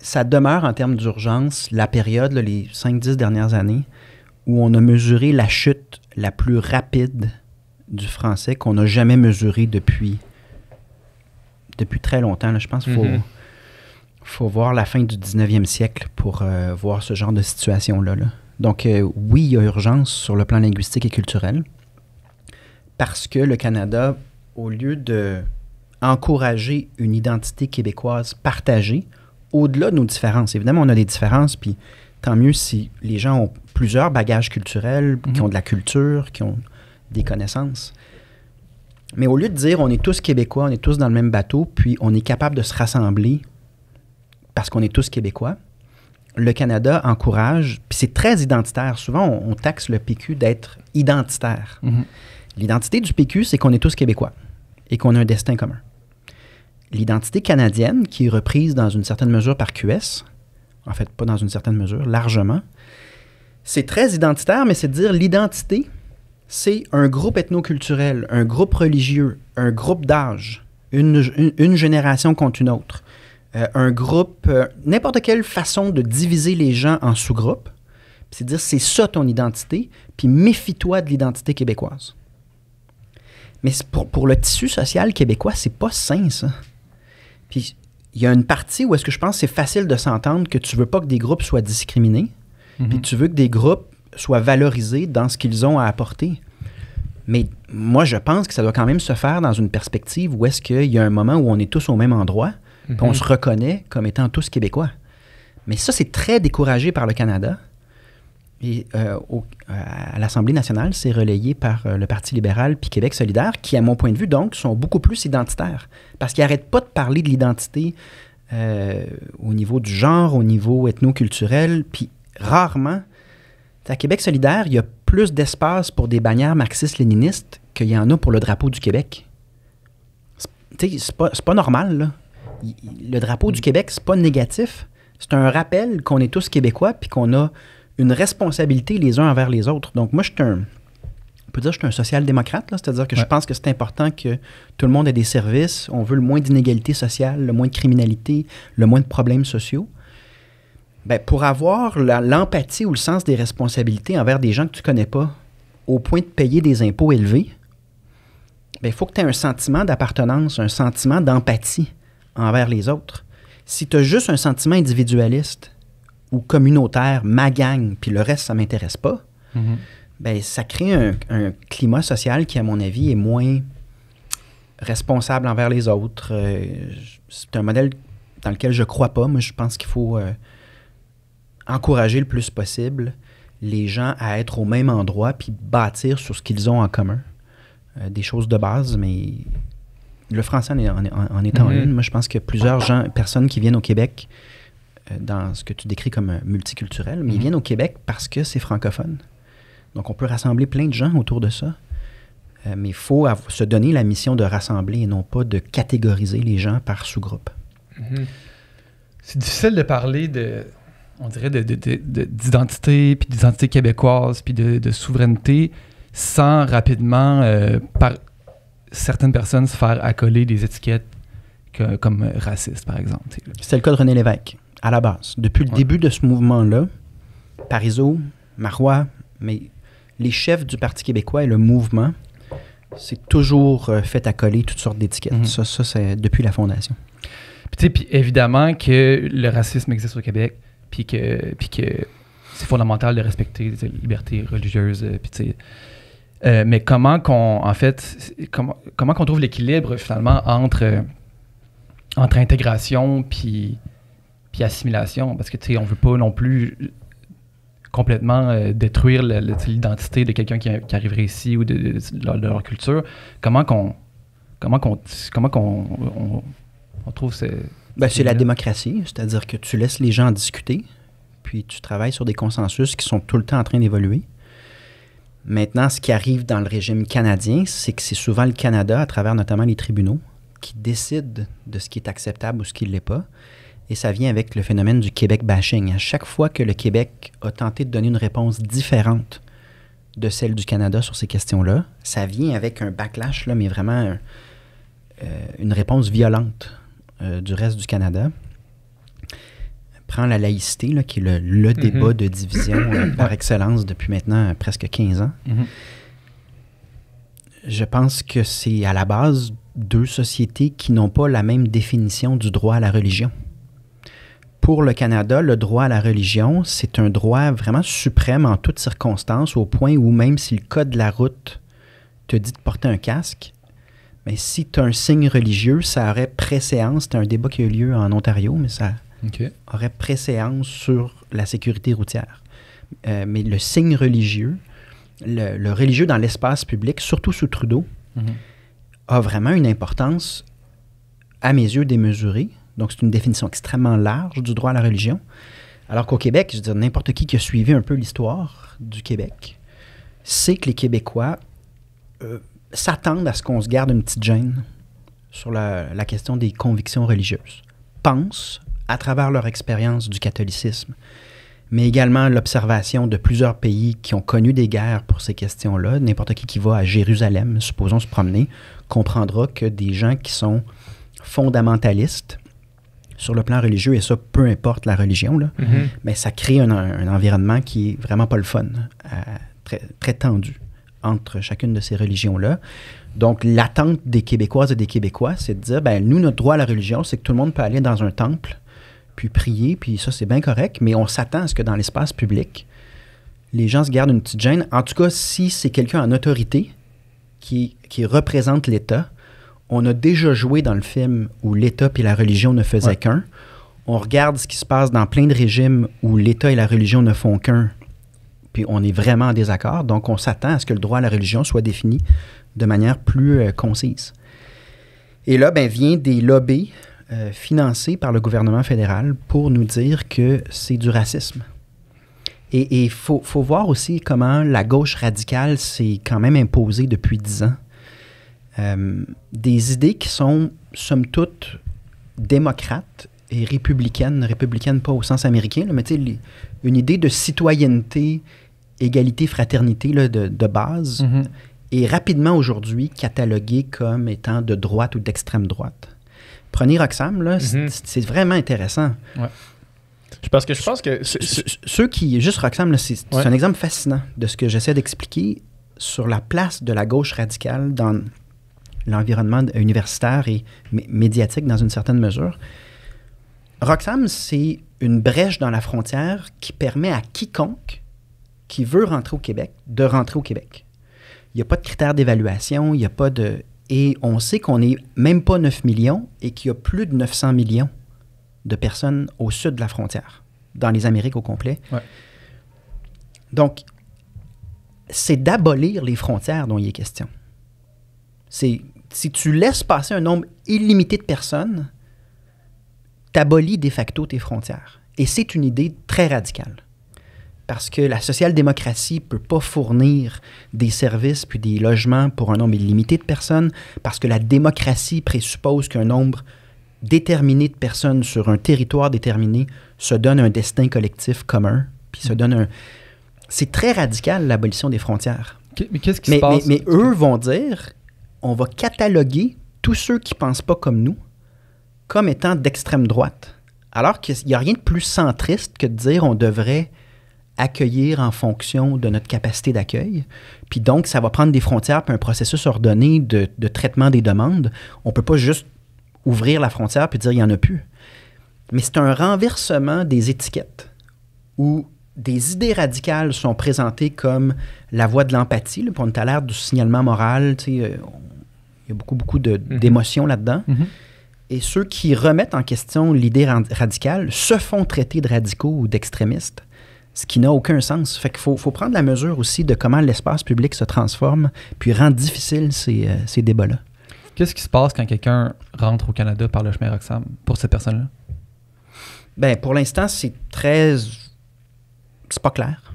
ça demeure en termes d'urgence la période, les 5-10 dernières années, où on a mesuré la chute la plus rapide du français qu'on n'a jamais mesurée depuis, depuis très longtemps. Je pense qu'il faut... Mhm. Il faut voir la fin du 19e siècle pour euh, voir ce genre de situation-là. Donc, euh, oui, il y a urgence sur le plan linguistique et culturel, parce que le Canada, au lieu de une identité québécoise partagée, au-delà de nos différences, évidemment, on a des différences, puis tant mieux si les gens ont plusieurs bagages culturels, mhm. qui ont de la culture, qui ont des connaissances. Mais au lieu de dire on est tous québécois, on est tous dans le même bateau, puis on est capable de se rassembler parce qu'on est tous Québécois, le Canada encourage, puis c'est très identitaire. Souvent, on, taxe le PQ d'être identitaire. Mhm. L'identité du PQ, c'est qu'on est tous Québécois et qu'on a un destin commun. L'identité canadienne, qui est reprise dans une certaine mesure par QS, en fait, pas dans une certaine mesure, largement, c'est très identitaire, mais c'est dire l'identité, c'est un groupe ethnoculturel, un groupe religieux, un groupe d'âge, une génération contre une autre euh, un groupe, euh, n'importe quelle façon de diviser les gens en sous-groupes. C'est dire, c'est ça ton identité, puis méfie-toi de l'identité québécoise. Mais pour, le tissu social québécois, c'est pas sain, ça. Puis il y a une partie où est-ce que je pense que c'est facile de s'entendre que tu veux pas que des groupes soient discriminés, puis mm-hmm. tu veux que des groupes soient valorisés dans ce qu'ils ont à apporter. Mais moi, je pense que ça doit quand même se faire dans une perspective où est-ce qu'il y a un moment où on est tous au même endroit, on mhm. se reconnaît comme étant tous Québécois. Mais ça, c'est très découragé par le Canada. Et euh, à l'Assemblée nationale, c'est relayé par euh, le Parti libéral puis Québec solidaire, qui, à mon point de vue, donc, sont beaucoup plus identitaires. Parce qu'ils n'arrêtent pas de parler de l'identité euh, au niveau du genre, au niveau ethno-culturel, puis rarement. À Québec solidaire, il y a plus d'espace pour des bannières marxistes-léninistes qu'il y en a pour le drapeau du Québec. C'est pas, pas normal, là le drapeau du Québec, c'est pas négatif. C'est un rappel qu'on est tous Québécois puis qu'on a une responsabilité les uns envers les autres. Donc, moi, je suis un. peut dire que je suis un social-démocrate, c'est-à-dire que je pense que c'est important que tout le monde ait des services. On veut le moins d'inégalités sociales, le moins de criminalité, le moins de problèmes sociaux. Ben, pour avoir l'empathie ou le sens des responsabilités envers des gens que tu connais pas, au point de payer des impôts élevés, il ben, faut que tu aies un sentiment d'appartenance, un sentiment d'empathie envers les autres. Si tu as juste un sentiment individualiste ou communautaire, ma gang, puis le reste, ça m'intéresse pas, mm-hmm. ben, ça crée un, climat social qui, à mon avis, est moins responsable envers les autres. Euh, c'est un modèle dans lequel je crois pas. Moi, je pense qu'il faut euh, encourager le plus possible les gens à être au même endroit puis bâtir sur ce qu'ils ont en commun. Euh, des choses de base, mais le français en, est en étant une, mhm. moi, je pense qu'il y a plusieurs gens, personnes qui viennent au Québec euh, dans ce que tu décris comme euh, multiculturel, mais ils mhm. viennent au Québec parce que c'est francophone. Donc, on peut rassembler plein de gens autour de ça. Euh, mais il faut se donner la mission de rassembler et non pas de catégoriser les gens par sous-groupe. Mhm. C'est difficile de parler de, on dirait, d'identité, puis d'identité québécoise, puis de, souveraineté, sans rapidement par, certaines personnes se faire accoler des étiquettes comme racistes, par exemple. C'est le cas de René Lévesque, à la base. Depuis le début de ce mouvement-là, Parisot, Marois, mais les chefs du Parti québécois et le mouvement, c'est toujours euh, fait accoler toutes sortes d'étiquettes. Mhm. Ça, c'est depuis la fondation. Puis, puis évidemment que le racisme existe au Québec, puis que, puis que c'est fondamental de respecter les libertés religieuses, euh, puis euh, mais comment qu'on, en fait, comment, qu'on trouve l'équilibre finalement entre, euh, entre intégration puis, puis assimilation? Parce que, tu on veut pas non plus euh, complètement détruire l'identité de quelqu'un qui, qui, arriverait ici ou de, leur, culture. Comment qu'on comment comment qu'on on, trouve c'est ben, c'est la démocratie, c'est-à-dire que tu laisses les gens discuter, puis tu travailles sur des consensus qui sont tout le temps en train d'évoluer. Maintenant, ce qui arrive dans le régime canadien, c'est que c'est souvent le Canada, à travers notamment les tribunaux, qui décide de ce qui est acceptable ou ce qui ne l'est pas. Et ça vient avec le phénomène du Québec bashing. À chaque fois que le Québec a tenté de donner une réponse différente de celle du Canada sur ces questions-là, ça vient avec un backlash, mais vraiment euh, une réponse violente euh, du reste du Canada prend la laïcité, qui est le, mhm. débat de division euh, par excellence depuis maintenant euh, presque 15 ans, mhm. je pense que c'est à la base deux sociétés qui n'ont pas la même définition du droit à la religion. Pour le Canada, le droit à la religion, c'est un droit vraiment suprême en toutes circonstances, au point où même si le code de la route te dit de porter un casque, mais si tu as un signe religieux, ça aurait préséance. C'est un débat qui a eu lieu en Ontario, mais ça aurait préséance sur la sécurité routière. Euh, mais le signe religieux, le, religieux dans l'espace public, surtout sous Trudeau, mhm. a vraiment une importance, à mes yeux, démesurée. Donc, c'est une définition extrêmement large du droit à la religion. Alors qu'au Québec, je veux dire, n'importe qui qui a suivi un peu l'histoire du Québec sait que les Québécois euh, s'attendent à ce qu'on se garde une petite gêne sur la, la question des convictions religieuses. Pensent à travers leur expérience du catholicisme, mais également l'observation de plusieurs pays qui ont connu des guerres pour ces questions-là. N'importe qui qui va à Jérusalem, supposons se promener, comprendra que des gens qui sont fondamentalistes sur le plan religieux, et ça, peu importe la religion, là, mhm. mais ça crée un, environnement qui est vraiment pas le fun, euh, très, tendu entre chacune de ces religions-là. Donc, l'attente des Québécoises et des Québécois, c'est de dire, ben, nous, notre droit à la religion, c'est que tout le monde peut aller dans un temple puis prier, puis ça, c'est bien correct, mais on s'attend à ce que dans l'espace public, les gens se gardent une petite gêne. En tout cas, si c'est quelqu'un en autorité qui, qui représente l'État, on a déjà joué dans le film où l'État et la religion ne faisaient qu'un. On regarde ce qui se passe dans plein de régimes où l'État et la religion ne font qu'un, puis on est vraiment en désaccord. Donc, on s'attend à ce que le droit à la religion soit défini de manière plus euh, concise. Et là, ben, vient des lobbies euh, financé par le gouvernement fédéral pour nous dire que c'est du racisme. Et il faut, voir aussi comment la gauche radicale s'est quand même imposée depuis dix ans. Euh, des idées qui sont, somme toute, démocrates et républicaines, républicaines pas au sens américain, là, mais une idée de citoyenneté, égalité, fraternité de, base, mm-hmm. est rapidement aujourd'hui cataloguée comme étant de droite ou d'extrême droite prenez Roxham, là, c'est mhm. vraiment intéressant. Ouais. Je pense que je pense que. Ceux qui. Juste Roxham, c'est un exemple fascinant de ce que j'essaie d'expliquer sur la place de la gauche radicale dans l'environnement universitaire et médiatique dans une certaine mesure. Roxham, c'est une brèche dans la frontière qui permet à quiconque qui veut rentrer au Québec de rentrer au Québec. Il n'y a pas de critères d'évaluation, il n'y a pas de. Et on sait qu'on n'est même pas 9 millions et qu'il y a plus de 900 millions de personnes au sud de la frontière, dans les Amériques au complet. Donc, c'est d'abolir les frontières dont il est question. C'est si tu laisses passer un nombre illimité de personnes, tu abolis de facto tes frontières. Et c'est une idée très radicale parce que la social-démocratie ne peut pas fournir des services puis des logements pour un nombre illimité de personnes, parce que la démocratie présuppose qu'un nombre déterminé de personnes sur un territoire déterminé se donne un destin collectif commun, puis se mm. donne un... C'est très radical l'abolition des frontières. Mais qu'est-ce qui se passe? Mais, mais eux vont dire, on va cataloguer tous ceux qui ne pensent pas comme nous comme étant d'extrême droite. Alors qu'il n'y a rien de plus centriste que de dire on devrait accueillir en fonction de notre capacité d'accueil. Puis donc, ça va prendre des frontières puis un processus ordonné de, traitement des demandes. On ne peut pas juste ouvrir la frontière puis dire il n'y en a plus. Mais c'est un renversement des étiquettes où des idées radicales sont présentées comme la voie de l'empathie. le point à du signalement moral. Euh, il y a beaucoup, beaucoup mhm. d'émotions là-dedans. Mhm. Et ceux qui remettent en question l'idée radicale se font traiter de radicaux ou d'extrémistes ce qui n'a aucun sens. Fait qu'il faut, prendre la mesure aussi de comment l'espace public se transforme, puis rend difficile euh, ces, débats-là. Qu'est-ce qui se passe quand quelqu'un rentre au Canada par le chemin Roxham pour cette personne-là? Ben, pour l'instant, c'est très. C'est pas clair.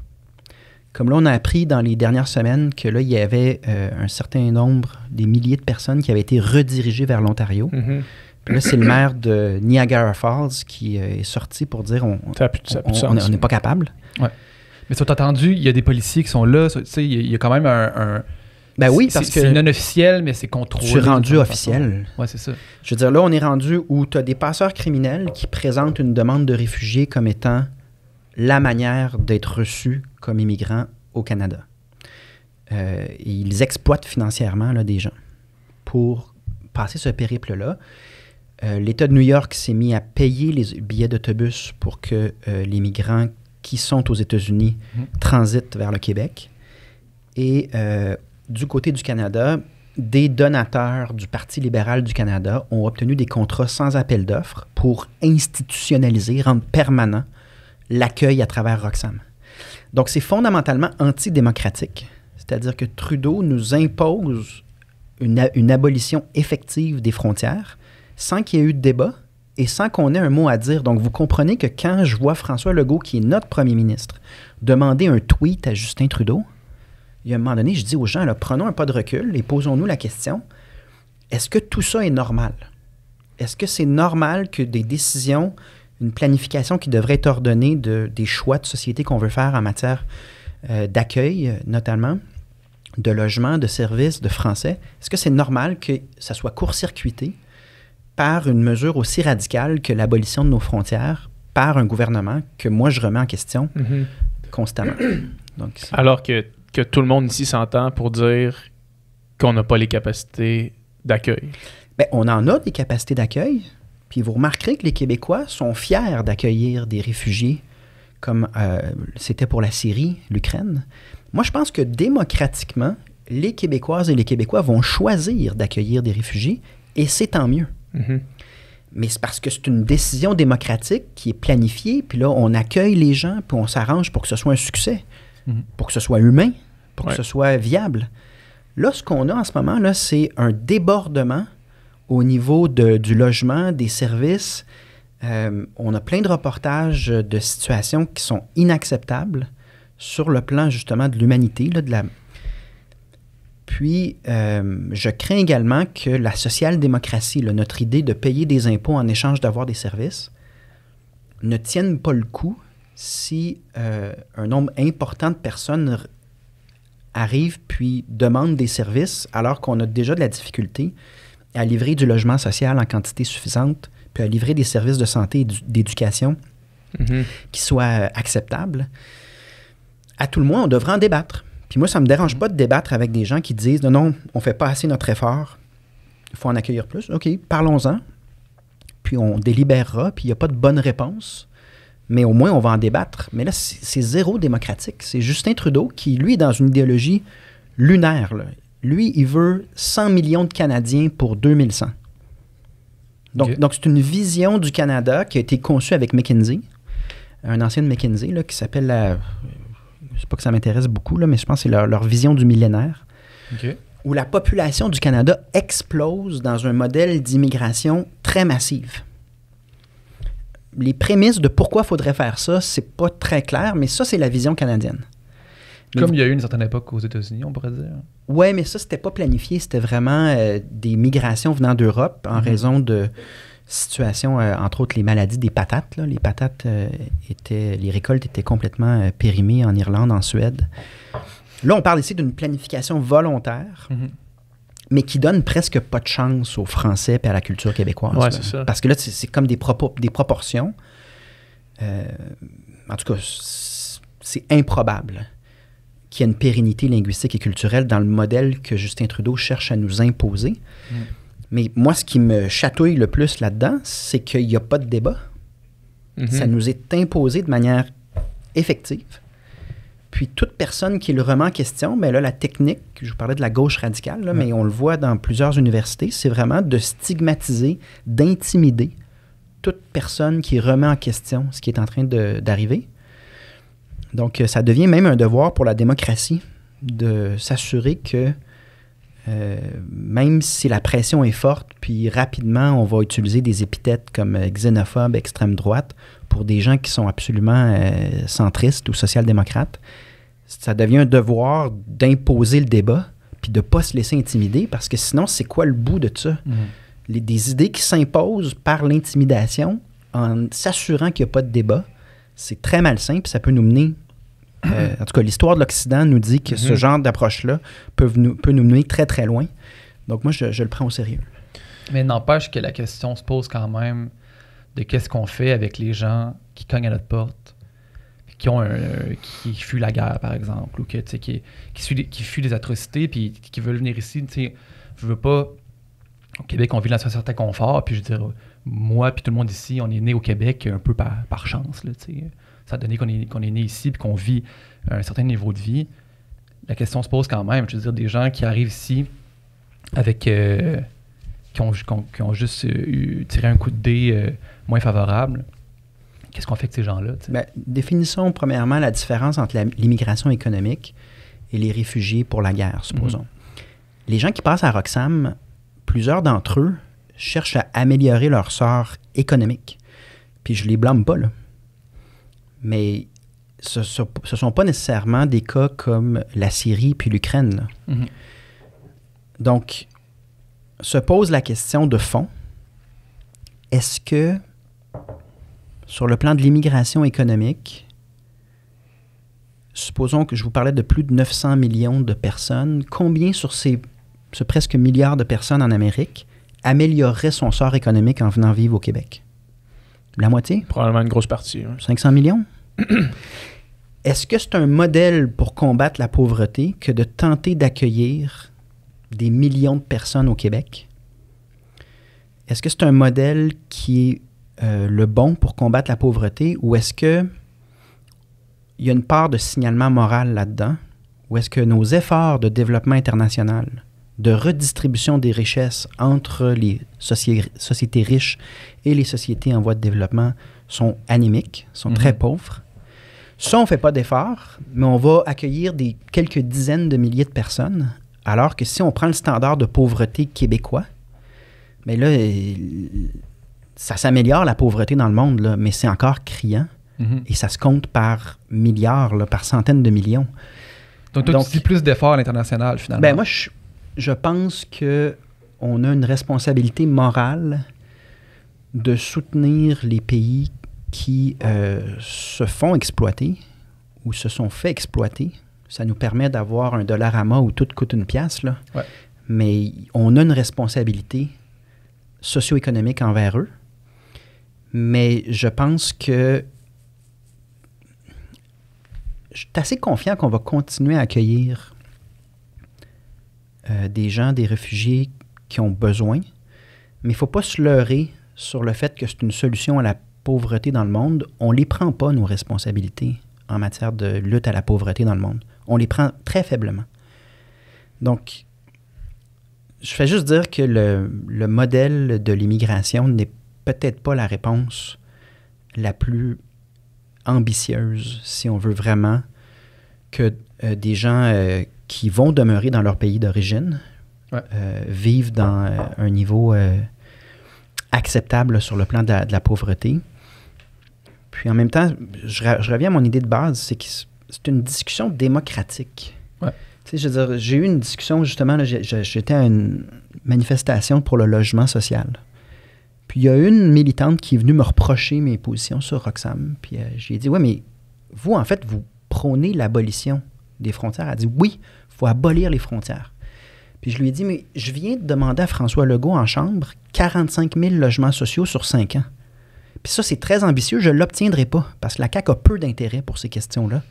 Comme là, on a appris dans les dernières semaines que là, il y avait euh, un certain nombre, des milliers de personnes qui avaient été redirigées vers l'Ontario. Mm-hmm. Là, c'est le maire de Niagara Falls qui euh, est sorti pour dire on n'est pas capable. Ouais. Mais sont entendu, il y a des policiers qui sont là. Il y, a quand même un. ben oui, parce que. C'est non officiel, mais c'est contrôlé. Tu es rendu officiel. Oui, c'est ça. Je veux dire, là, on est rendu où tu as des passeurs criminels qui présentent une demande de réfugiés comme étant la manière d'être reçu comme immigrant au Canada. Euh, ils exploitent financièrement là, des gens pour passer ce périple-là. Euh, L'État de New York s'est mis à payer les billets d'autobus pour que euh, les migrants qui sont aux États-Unis mhm. transitent vers le Québec. Et euh, du côté du Canada, des donateurs du Parti libéral du Canada ont obtenu des contrats sans appel d'offres pour institutionnaliser, rendre permanent l'accueil à travers Roxham. Donc c'est fondamentalement antidémocratique. C'est-à-dire que Trudeau nous impose une abolition effective des frontières sans qu'il y ait eu de débat et sans qu'on ait un mot à dire. Donc, vous comprenez que quand je vois François Legault, qui est notre premier ministre, demander un tweet à Justin Trudeau, il y a un moment donné, je dis aux gens, prenons un pas de recul et posons-nous la question, est-ce que tout ça est normal? Est-ce que c'est normal que des décisions, une planification qui devrait être ordonnée des choix de société qu'on veut faire en matière euh, d'accueil, notamment, de logement, de services, de français, est-ce que c'est normal que ça soit court-circuité par une mesure aussi radicale que l'abolition de nos frontières par un gouvernement que moi je remets en question mhm. constamment. Donc, Alors que, que, tout le monde ici s'entend pour dire qu'on n'a pas les capacités d'accueil. Ben, on en a des capacités d'accueil, puis vous remarquerez que les Québécois sont fiers d'accueillir des réfugiés comme euh, c'était pour la Syrie, l'Ukraine. Moi, je pense que démocratiquement, les Québécoises et les Québécois vont choisir d'accueillir des réfugiés et c'est tant mieux. Mhm. Mais c'est parce que c'est une décision démocratique qui est planifiée, puis là, on accueille les gens, puis on s'arrange pour que ce soit un succès, mhm. pour que ce soit humain, pour que ce soit viable. Là, ce qu'on a en ce moment, là, c'est un débordement au niveau du logement, des services. Euh, on a plein de reportages de situations qui sont inacceptables sur le plan justement de l'humanité, de la, puis, euh, je crains également que la social-démocratie, notre idée de payer des impôts en échange d'avoir des services, ne tienne pas le coup si euh, un nombre important de personnes arrivent puis demandent des services alors qu'on a déjà de la difficulté à livrer du logement social en quantité suffisante, puis à livrer des services de santé et d'éducation mhm. qui soient euh, acceptables. À tout le moins, on devrait en débattre. Puis moi, ça me dérange pas de débattre avec des gens qui disent non, non, on fait pas assez notre effort, il faut en accueillir plus. OK, parlons-en, puis on délibérera, puis il n'y a pas de bonne réponse, mais au moins on va en débattre. Mais là, c'est zéro démocratique. C'est Justin Trudeau qui, lui, est dans une idéologie lunaire. Lui, il veut 100 millions de Canadiens pour 2100. Donc, donc c'est une vision du Canada qui a été conçue avec McKinsey, un ancien de McKinsey qui s'appelle la sais pas que ça m'intéresse beaucoup, là, mais je pense que c'est leur, vision du millénaire. Où la population du Canada explose dans un modèle d'immigration très massive les prémices de pourquoi faudrait faire ça, c'est pas très clair, mais ça, c'est la vision canadienne. Comme il y a eu une certaine époque aux États-Unis, on pourrait dire. Oui, mais ça, c'était pas planifié. C'était vraiment euh, des migrations venant d'Europe en mhm. raison de, situation, euh, entre autres les maladies des patates. Là. Les patates euh, étaient, les récoltes étaient complètement euh, périmées en Irlande, en Suède. Là, on parle ici d'une planification volontaire, mhm. mais qui donne presque pas de chance aux Français et à la culture québécoise. Parce que là, c'est comme des, des proportions. en tout cas, c'est improbable qu'il y ait une pérennité linguistique et culturelle dans le modèle que Justin Trudeau cherche à nous imposer. Mm. Mais moi, ce qui me chatouille le plus là-dedans, c'est qu'il n'y a pas de débat. Mhm. Ça nous est imposé de manière effective. Puis toute personne qui le remet en question, mais là, la technique, je vous parlais de la gauche radicale, mais on le voit dans plusieurs universités, c'est vraiment de stigmatiser, d'intimider toute personne qui remet en question ce qui est en train d'arriver. Donc, euh, ça devient même un devoir pour la démocratie de s'assurer que euh, même si la pression est forte, puis rapidement, on va utiliser des épithètes comme euh, xénophobe, extrême droite, pour des gens qui sont absolument euh, centristes ou social-démocrates. Ça devient un devoir d'imposer le débat, puis de ne pas se laisser intimider, parce que sinon, c'est quoi le bout de ça? Mm-hmm. Les, des idées qui s'imposent par l'intimidation en s'assurant qu'il n'y a pas de débat, c'est très malsain, puis ça peut nous mener euh, en tout cas, l'histoire de l'Occident nous dit que ce mhm. genre d'approche-là peut nous, peut nous mener très, très loin. Donc, moi, je, le prends au sérieux. Mais n'empêche que la question se pose quand même de qu'est-ce qu'on fait avec les gens qui cognent à notre porte, qui ont euh, qui fuient la guerre, par exemple, ou qui, qui, fuient, qui des atrocités, puis qui veulent venir ici. Je veux pas. Au Québec, on vit dans un certain confort, puis je veux dire, moi, puis tout le monde ici, on est né au Québec un peu par, chance. Là, ça donné qu'on est, né ici et qu'on vit un certain niveau de vie, la question se pose quand même. Je veux dire, des gens qui arrivent ici avec. Euh, qui, ont, juste euh, tiré un coup de dé euh, moins favorable, qu'est-ce qu'on fait avec ces gens-là? Ben, définissons premièrement la différence entre l'immigration économique et les réfugiés pour la guerre, supposons. Mm-hmm. Les gens qui passent à Roxham, plusieurs d'entre eux cherchent à améliorer leur sort économique. Puis je les blâme pas, là mais ce ne sont pas nécessairement des cas comme la Syrie puis l'Ukraine. Mhm. Donc, se pose la question de fond, est-ce que sur le plan de l'immigration économique, supposons que je vous parlais de plus de 900 millions de personnes, combien sur ces, ce presque milliard de personnes en Amérique améliorerait son sort économique en venant vivre au Québec? La moitié? Probablement une grosse partie. 500 millions? Est-ce que c'est un modèle pour combattre la pauvreté que de tenter d'accueillir des millions de personnes au Québec? Est-ce que c'est un modèle qui est euh, le bon pour combattre la pauvreté ou est-ce que il y a une part de signalement moral là-dedans? Ou est-ce que nos efforts de développement international, de redistribution des richesses entre les sociétés riches et les sociétés en voie de développement sont anémiques, sont mm-hmm. très pauvres? Ça, on ne fait pas d'efforts, mais on va accueillir des quelques dizaines de milliers de personnes, alors que si on prend le standard de pauvreté québécois, mais là, euh, ça s'améliore la pauvreté dans le monde, mais c'est encore criant. Mhm. Et ça se compte par milliards, par centaines de millions. Donc, tu plus d'efforts à l'international, finalement. Ben, moi, je, pense qu'on a une responsabilité morale de soutenir les pays qui euh, se font exploiter ou se sont fait exploiter. Ça nous permet d'avoir un dollar à mort où tout coûte une pièce, là. mais on a une responsabilité socio-économique envers eux. Mais je pense que je suis assez confiant qu'on va continuer à accueillir euh, des gens, des réfugiés qui ont besoin. Mais il ne faut pas se leurrer sur le fait que c'est une solution à la pauvreté dans le monde, on ne les prend pas, nos responsabilités en matière de lutte à la pauvreté dans le monde. On les prend très faiblement. Donc, je fais juste dire que le, le modèle de l'immigration n'est peut-être pas la réponse la plus ambitieuse si on veut vraiment que euh, des gens euh, qui vont demeurer dans leur pays d'origine euh, vivent dans un niveau acceptable sur le plan de la pauvreté. Puis en même temps, je, reviens à mon idée de base, c'est que c'est une discussion démocratique. j'ai eu une discussion justement, j'étais à une manifestation pour le logement social. Puis il y a une militante qui est venue me reprocher mes positions sur Roxham. Puis euh, j'ai dit, oui, mais vous, en fait, vous prônez l'abolition des frontières. Elle a dit, oui, il faut abolir les frontières. Puis je lui ai dit, mais je viens de demander à François Legault en chambre 45 000 logements sociaux sur 5 ans. Puis ça, c'est très ambitieux, je ne l'obtiendrai pas parce que la CAC a peu d'intérêt pour ces questions-là.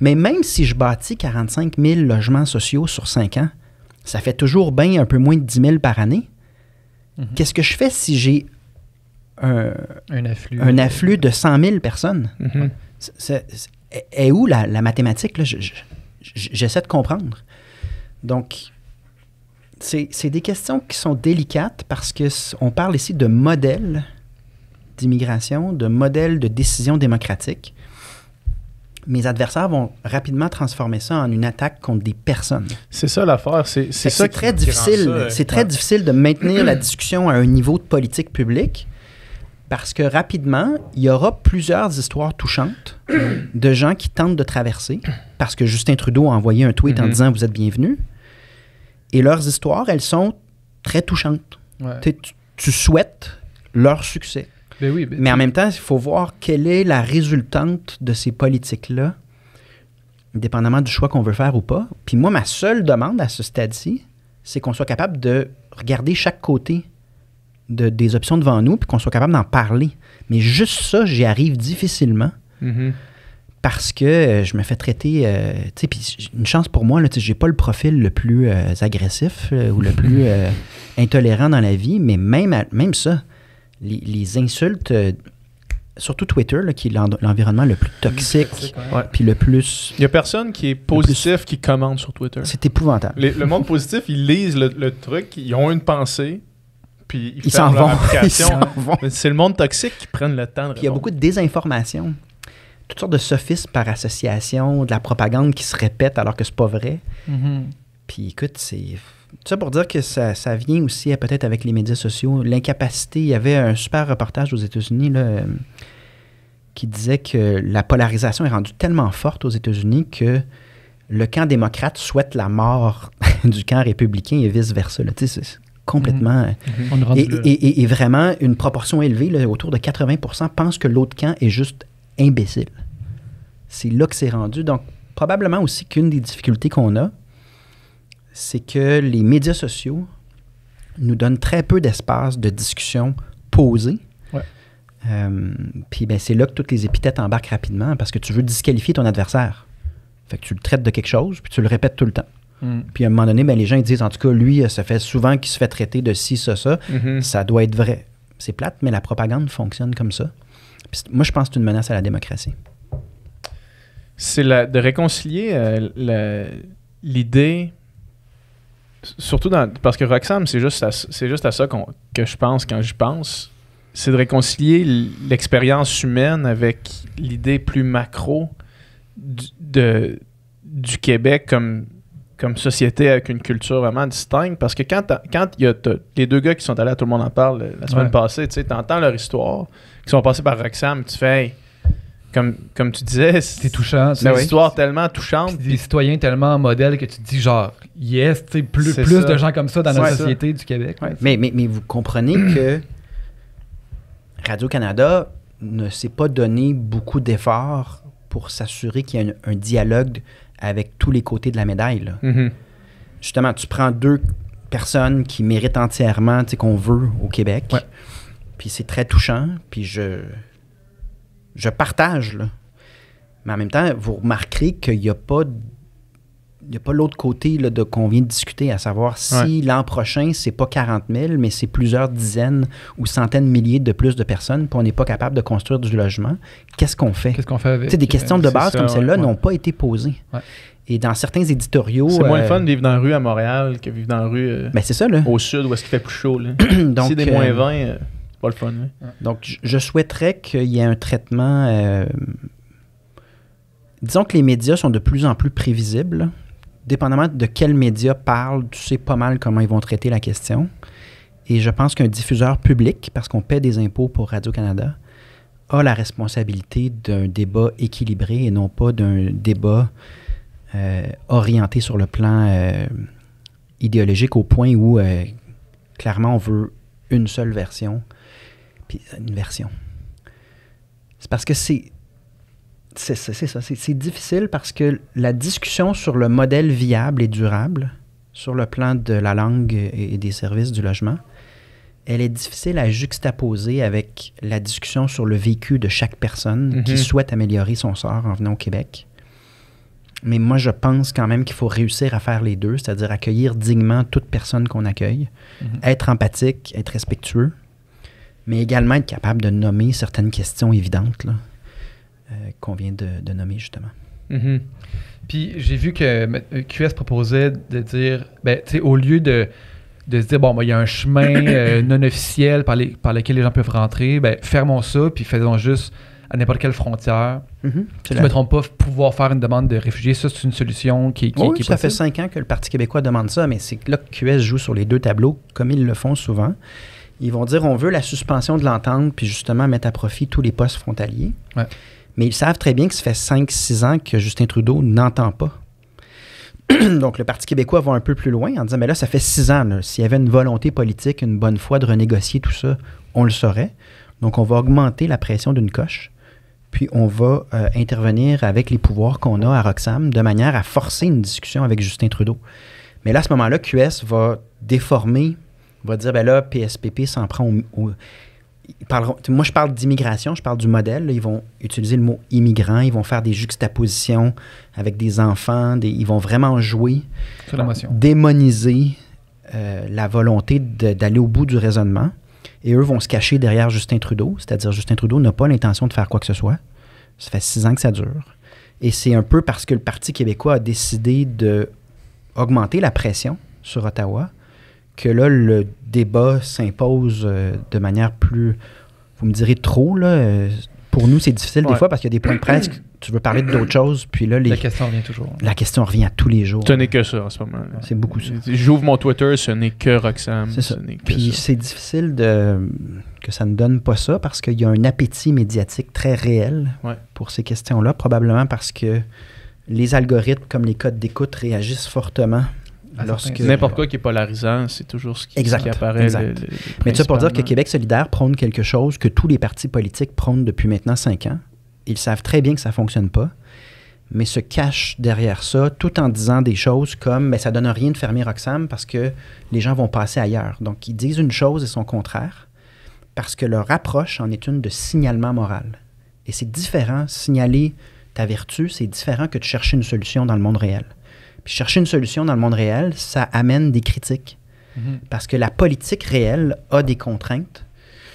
Mais même si je bâtis 45 000 logements sociaux sur 5 ans, ça fait toujours bien un peu moins de 10 000 par année. Mhm. Qu'est-ce que je fais si j'ai un, afflux. de 100 000 personnes? Mhm. est, où la, la mathématique? J'essaie de comprendre. Donc, c'est des questions qui sont délicates parce qu'on parle ici de modèles d'immigration, de modèle de décision démocratique, mes adversaires vont rapidement transformer ça en une attaque contre des personnes. C'est ça l'affaire, c'est très difficile. c'est très difficile de maintenir la discussion à un niveau de politique publique parce que rapidement, il y aura plusieurs histoires touchantes de gens qui tentent de traverser parce que Justin Trudeau a envoyé un tweet en mm-hmm. disant vous êtes bienvenus et leurs histoires, elles sont très touchantes. tu souhaites leur succès. Ben ben mais, en même temps, il faut voir quelle est la résultante de ces politiques-là, dépendamment du choix qu'on veut faire ou pas. Puis moi, ma seule demande à ce stade-ci, c'est qu'on soit capable de regarder chaque côté de, des options devant nous, puis qu'on soit capable d'en parler. Mais juste ça, j'y arrive difficilement. Mm-hmm. Parce que euh, je me fais traiter, euh, puis une chance pour moi, j'ai pas le profil le plus euh, agressif ou le plus intolérant dans la vie, mais même, même ça, les, insultes, euh, surtout Twitter, qui est l'environnement le plus toxique, puis le plus. Il n'y a personne qui est positif qui commande sur Twitter. C'est épouvantable. le monde positif, ils lisent le, truc, ils ont une pensée, puis ils, s'en vont. C'est le monde toxique qui prennent le temps de il y a beaucoup de désinformation, toutes sortes de sophismes par association, de la propagande qui se répète alors que c'est pas vrai. Mm-hmm. Puis écoute, c'est ça pour dire que ça, ça vient aussi euh, peut-être avec les médias sociaux. L'incapacité, il y avait un super reportage aux États-Unis euh, qui disait que la polarisation est rendue tellement forte aux États-Unis que le camp démocrate souhaite la mort du camp républicain et vice-versa. C'est complètement... Mhm. Euh, et, et, vraiment, une proportion élevée, là, autour de 80 pense que l'autre camp est juste imbécile. C'est là que c'est rendu. Donc, probablement aussi qu'une des difficultés qu'on a, c'est que les médias sociaux nous donnent très peu d'espace de discussion posée. Euh, puis ben, c'est là que toutes les épithètes embarquent rapidement parce que tu veux disqualifier ton adversaire. Fait que tu le traites de quelque chose, puis tu le répètes tout le temps. Mm. Puis à un moment donné, ben, les gens ils disent, en tout cas, lui, ça euh, fait souvent qu'il se fait traiter de ci, ça, ça. Mm-hmm. Ça doit être vrai. C'est plate, mais la propagande fonctionne comme ça. moi, je pense que c'est une menace à la démocratie. C'est de réconcilier euh, l'idée surtout dans, parce que Roxham, c'est juste à, c'est juste ça qu'on que je pense quand j'y pense. C'est de réconcilier l'expérience humaine avec l'idée plus macro du, de, du Québec comme, comme société avec une culture vraiment distincte. Parce que quand, quand y a les deux gars qui sont allés, tout le monde en parle euh, la semaine passée, tu entends leur histoire, qui sont passés par Roxham, tu fais comme, tu disais, c'est touchant. Ben une histoire tellement touchante. des citoyens tellement modèles que tu te dis, genre, yes, plus, plus de gens comme ça dans la société du Québec. Mais, mais, vous comprenez que Radio-Canada ne s'est pas donné beaucoup d'efforts pour s'assurer qu'il y a un, dialogue avec tous les côtés de la médaille. Mm-hmm. Justement, tu prends deux personnes qui méritent entièrement ce qu'on veut au Québec. Puis c'est très touchant. Puis je, je partage, Mais en même temps, vous remarquerez qu'il n'y a pas pas l'autre côté de qu'on vient de discuter, à savoir si l'an prochain, c'est pas 40 000, mais c'est plusieurs dizaines ou centaines de milliers de plus de personnes, puis on n'est pas capable de construire du logement, qu'est-ce qu'on fait? Qu'est-ce qu'on fait avec? des questions de euh, base comme celles là n'ont pas été posées. Et dans certains éditoriaux. C'est moins euh, fun de vivre dans la rue à Montréal que de vivre dans la rue euh, ben, au sud où est-ce qu'il fait plus chaud. Là. Donc, c'est des moins 20. Donc, je souhaiterais qu'il y ait un traitement. Euh, disons que les médias sont de plus en plus prévisibles. Dépendamment de quel média parle, tu sais pas mal comment ils vont traiter la question. Et je pense qu'un diffuseur public, parce qu'on paie des impôts pour Radio-Canada, a la responsabilité d'un débat équilibré et non pas d'un débat euh, orienté sur le plan euh, idéologique au point où clairement on veut une seule version version. C'est parce que c'est. C'est ça. C'est difficile parce que la discussion sur le modèle viable et durable, sur le plan de la langue et, des services du logement, elle est difficile à juxtaposer avec la discussion sur le vécu de chaque personne qui mhm. souhaite améliorer son sort en venant au Québec. Mais moi, je pense quand même qu'il faut réussir à faire les deux, c'est-à-dire accueillir dignement toute personne qu'on accueille, mhm. être empathique, être respectueux, mais également être capable de nommer certaines questions évidentes euh, qu'on vient de, nommer justement. Mm-hmm. Puis j'ai vu que euh, QS proposait de dire, ben, au lieu de, de se dire, bon, ben, il y a un chemin euh, non officiel par, lequel les gens peuvent rentrer, ben, fermons ça, puis faisons juste à n'importe quelle frontière. Mm mm-hmm, ne me pas, pouvoir faire une demande de réfugiés, ça, c'est une solution qui, qui, oui, ça fait cinq ans que le Parti québécois demande ça, mais c'est là que QS joue sur les deux tableaux, comme ils le font souvent. Ils vont dire on veut la suspension de l'entente, puis justement mettre à profit tous les postes frontaliers. Mais ils savent très bien que ça fait 5-6 ans que Justin Trudeau n'entend pas. Donc, le Parti québécois va un peu plus loin en disant Mais là, ça fait six ans. S'il y avait une volonté politique, une bonne foi de renégocier tout ça, on le saurait. Donc, on va augmenter la pression d'une coche puis on va euh, intervenir avec les pouvoirs qu'on a à Roxham de manière à forcer une discussion avec Justin Trudeau. Mais là, à ce moment-là, QS va déformer va dire, ben là, PSPP s'en prend au... moi, je parle d'immigration, je parle du modèle. ils vont utiliser le mot immigrant, ils vont faire des juxtapositions avec des enfants, ils vont vraiment jouer, démoniser euh, la volonté d'aller au bout du raisonnement. Et eux vont se cacher derrière Justin Trudeau, c'est-à-dire Justin Trudeau n'a pas l'intention de faire quoi que ce soit. Ça fait six ans que ça dure. Et c'est un peu parce que le Parti québécois a décidé d'augmenter la pression sur Ottawa que là, le débat s'impose euh, de manière plus, vous me direz trop, là. pour nous, c'est difficile des fois parce qu'il y a des points de presse, tu veux parler d'autres choses, puis là... Les, la question revient toujours. Hein. La question revient à tous les jours. Ce n'est que ça en ce moment. C'est beaucoup ça. J'ouvre mon Twitter, ce n'est que Roxane. C'est ça. puis c'est difficile de que ça ne donne pas ça parce qu'il y a un appétit médiatique très réel pour ces questions-là, probablement parce que les algorithmes, comme les codes d'écoute, réagissent fortement N'importe quoi qui est polarisant, c'est toujours ce qui, apparaît. Mais tu pour dire que Québec solidaire prône quelque chose que tous les partis politiques prônent depuis maintenant cinq ans. Ils savent très bien que ça ne fonctionne pas mais se cachent derrière ça tout en disant des choses comme mais ben, ça donne rien de fermer Roxham parce que les gens vont passer ailleurs. Donc ils disent une chose et son contraire parce que leur approche en est une de signalement moral. Et c'est différent signaler ta vertu, c'est différent que de chercher une solution dans le monde réel. Puis chercher une solution dans le monde réel, ça amène des critiques. Mhm. Parce que la politique réelle a des contraintes.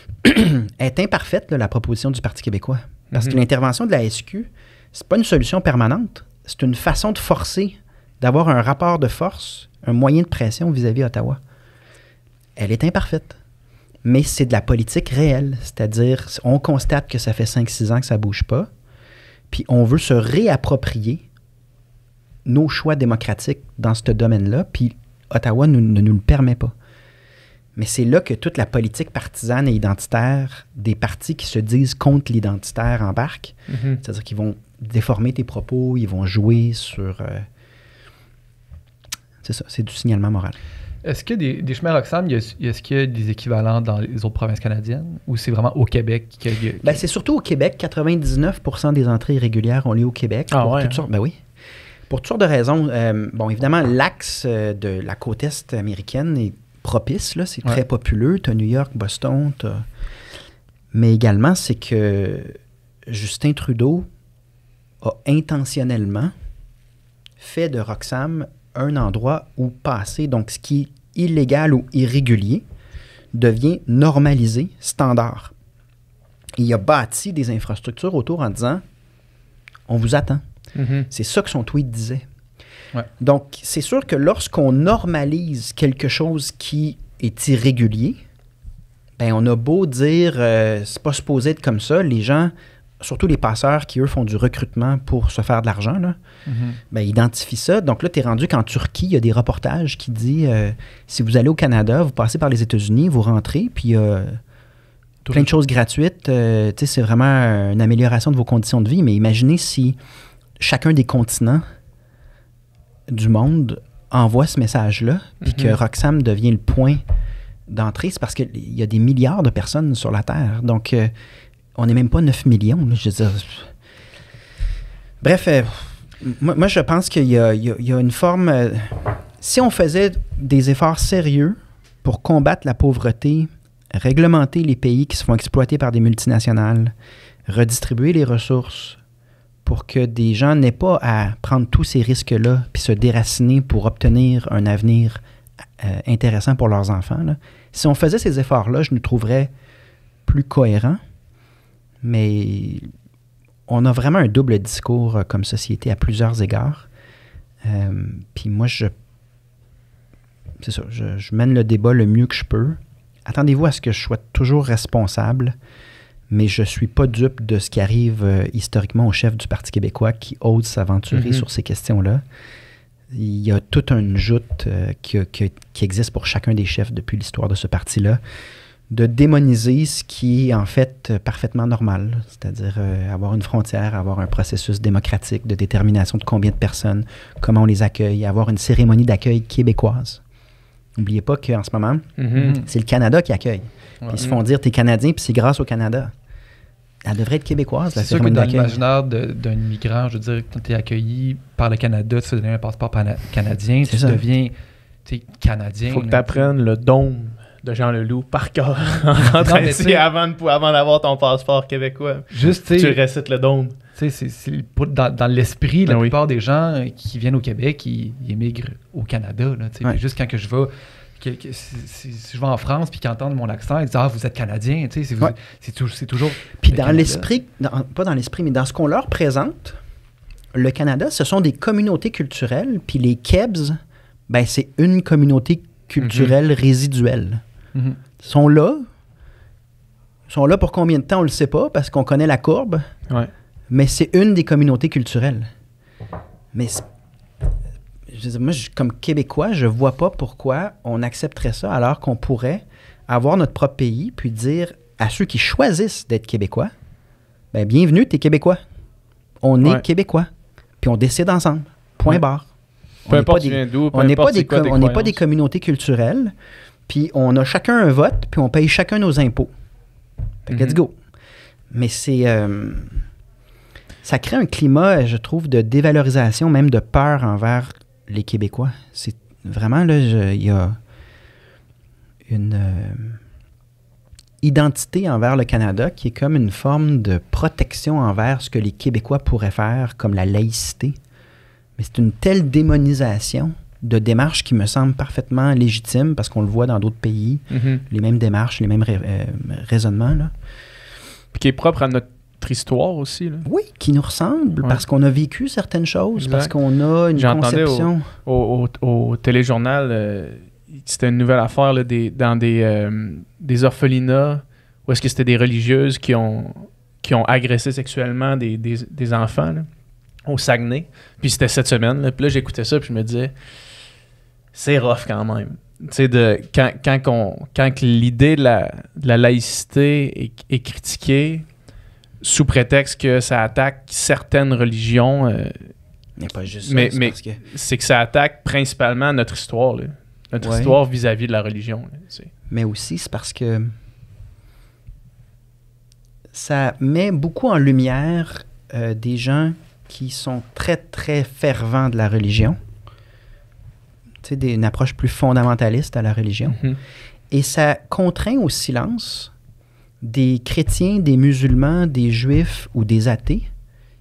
est imparfaite, la proposition du Parti québécois. Parce mhm. que l'intervention de la SQ, c'est pas une solution permanente. C'est une façon de forcer, d'avoir un rapport de force, un moyen de pression vis-à-vis Ottawa. Elle est imparfaite. Mais c'est de la politique réelle. C'est-à-dire, on constate que ça fait 5-6 ans que ça bouge pas. Puis on veut se réapproprier nos choix démocratiques dans ce domaine-là, puis Ottawa ne nous le permet pas. Mais c'est là que toute la politique partisane et identitaire des partis qui se disent contre l'identitaire embarque. Mm-hmm. C'est-à-dire qu'ils vont déformer tes propos, ils vont jouer sur. Euh, c'est ça, c'est du signalement moral. Est-ce que des, des chemins Roxham, est-ce qu'il y a des équivalents dans les autres provinces canadiennes ou c'est vraiment au Québec qu'il a. Ben, c'est surtout au Québec. 99 des entrées irrégulières ont lieu au Québec. Ah, ouais, hein? Ben oui. Pour toutes sortes de raisons. Euh, bon, évidemment, l'axe euh, de la côte est américaine est propice, là, c'est très populeux. Tu as New York, Boston, mais également, c'est que Justin Trudeau a intentionnellement fait de Roxham un endroit où passer, donc ce qui est illégal ou irrégulier, devient normalisé, standard. Il a bâti des infrastructures autour en disant on vous attend. Mhm. C'est ça que son tweet disait. Donc, c'est sûr que lorsqu'on normalise quelque chose qui est irrégulier, ben on a beau dire euh, c'est pas supposé être comme ça, les gens, surtout les passeurs qui, eux, font du recrutement pour se faire de l'argent, mhm. ben, identifient ça. Donc là, tu es rendu qu'en Turquie, il y a des reportages qui disent euh, si vous allez au Canada, vous passez par les États-Unis, vous rentrez, puis euh, plein de choses gratuites. Euh, c'est vraiment une amélioration de vos conditions de vie. Mais imaginez si chacun des continents du monde envoie ce message-là, puis que mhm. Roxham devient le point d'entrée, c'est parce qu'il y a des milliards de personnes sur la Terre. Donc, euh, on n'est même pas 9 millions. je veux Bref, euh, moi, je pense qu'il y, a une forme. Euh, si on faisait des efforts sérieux pour combattre la pauvreté, réglementer les pays qui se font exploiter par des multinationales, redistribuer les ressources, pour que des gens n'aient pas à prendre tous ces risques-là puis se déraciner pour obtenir un avenir euh, intéressant pour leurs enfants. Si on faisait ces efforts-là, je nous trouverais plus cohérents, mais on a vraiment un double discours euh, comme société à plusieurs égards. Euh, puis moi, je. C'est ça, je, mène le débat le mieux que je peux. Attendez-vous à ce que je sois toujours responsable mais je ne suis pas dupe de ce qui arrive euh, historiquement au chef du Parti québécois qui ose s'aventurer mhm. sur ces questions-là. Il y a toute une joute euh, qui, existe pour chacun des chefs depuis l'histoire de ce parti-là, de démoniser ce qui est en fait euh, parfaitement normal, c'est-à-dire avoir une frontière, avoir un processus démocratique de détermination de combien de personnes, comment on les accueille, avoir une cérémonie d'accueil québécoise. N'oubliez pas qu'en ce moment, mhm. c'est le Canada qui accueille. ils se font mhm. dire, t'es Canadien, puis c'est grâce au Canada. Elle devrait être québécoise, la C'est sûr que dans l'imaginaire d'un immigrant, je veux dire, quand tu es accueilli par le Canada, tu fais un passeport canadien, tu deviens canadien. faut que tu apprennes le dôme de Jean Leloup par cœur en ici avant, avant d'avoir ton passeport québécois. Juste, tu récites le dôme. dans, l'esprit, la ben plupart des gens qui viennent au Québec, ils, émigrent au Canada. Là, Juste quand que je vais que, si, je vais en France puis qu'ils entendent mon accent, ils disent Ah, vous êtes Canadien. Tu sais, c'est, toujours. Puis dans l'esprit, pas dans l'esprit, mais dans ce qu'on leur présente, le Canada, ce sont des communautés culturelles, puis les Kebs, ben, c'est une communauté culturelle mm-hmm. résiduelle. Mm-hmm. Ils sont là. Ils sont là pour combien de temps, on ne le sait pas, parce qu'on connaît la courbe. Mais c'est une des communautés culturelles. Mais moi, comme Québécois, je vois pas pourquoi on accepterait ça alors qu'on pourrait avoir notre propre pays puis dire à ceux qui choisissent d'être Québécois, ben, bienvenue, es Québécois. On est Québécois. Puis on décide ensemble. Point barre. Peu on n'est pas, des, on n'est pas des communautés culturelles. Puis on a chacun un vote, puis on paye chacun nos impôts. Fait let's mhm. go. Mais c'est. Euh, ça crée un climat, je trouve, de dévalorisation, même de peur envers les Québécois. C'est vraiment, là, il y a une euh, identité envers le Canada qui est comme une forme de protection envers ce que les Québécois pourraient faire comme la laïcité. Mais c'est une telle démonisation de démarches qui me semble parfaitement légitime parce qu'on le voit dans d'autres pays, mm-hmm. les mêmes démarches, les mêmes euh, raisonnements. Là. qui est propre à notre histoire aussi. Oui, qui nous ressemble, parce qu'on a vécu certaines choses, parce qu'on a une conception. Au, au, téléjournal, euh, c'était une nouvelle affaire là, dans des, euh, des orphelinats, où est-ce que c'était des religieuses qui ont, qui ont agressé sexuellement des, enfants au Saguenay. Puis c'était cette semaine. Là, puis là, j'écoutais ça, puis je me disais, c'est rough quand même. De, quand, l'idée de la, laïcité est critiquée, sous prétexte que ça attaque certaines religions. Euh, mais pas juste mais, c'est que ça attaque principalement notre histoire, notre histoire vis-à-vis de la religion. mais aussi, c'est parce que ça met beaucoup en lumière euh, des gens qui sont très, très fervents de la religion. Tu sais, une approche plus fondamentaliste à la religion. Mm-hmm. Et ça contraint au silence des chrétiens, des musulmans, des juifs ou des athées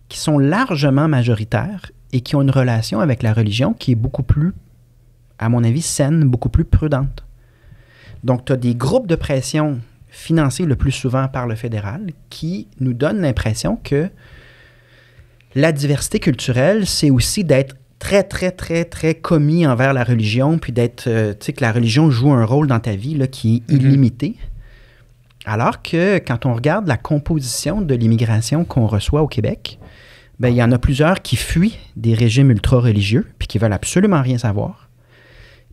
qui sont largement majoritaires et qui ont une relation avec la religion qui est beaucoup plus, à mon avis, saine, beaucoup plus prudente. Donc, tu as des groupes de pression financés le plus souvent par le fédéral qui nous donnent l'impression que la diversité culturelle, c'est aussi d'être très, très, très, très commis envers la religion, puis d'être, euh, tu sais, que la religion joue un rôle dans ta vie qui est mm-hmm. illimité. Alors que quand on regarde la composition de l'immigration qu'on reçoit au Québec, ben, il y en a plusieurs qui fuient des régimes ultra-religieux, puis qui veulent absolument rien savoir.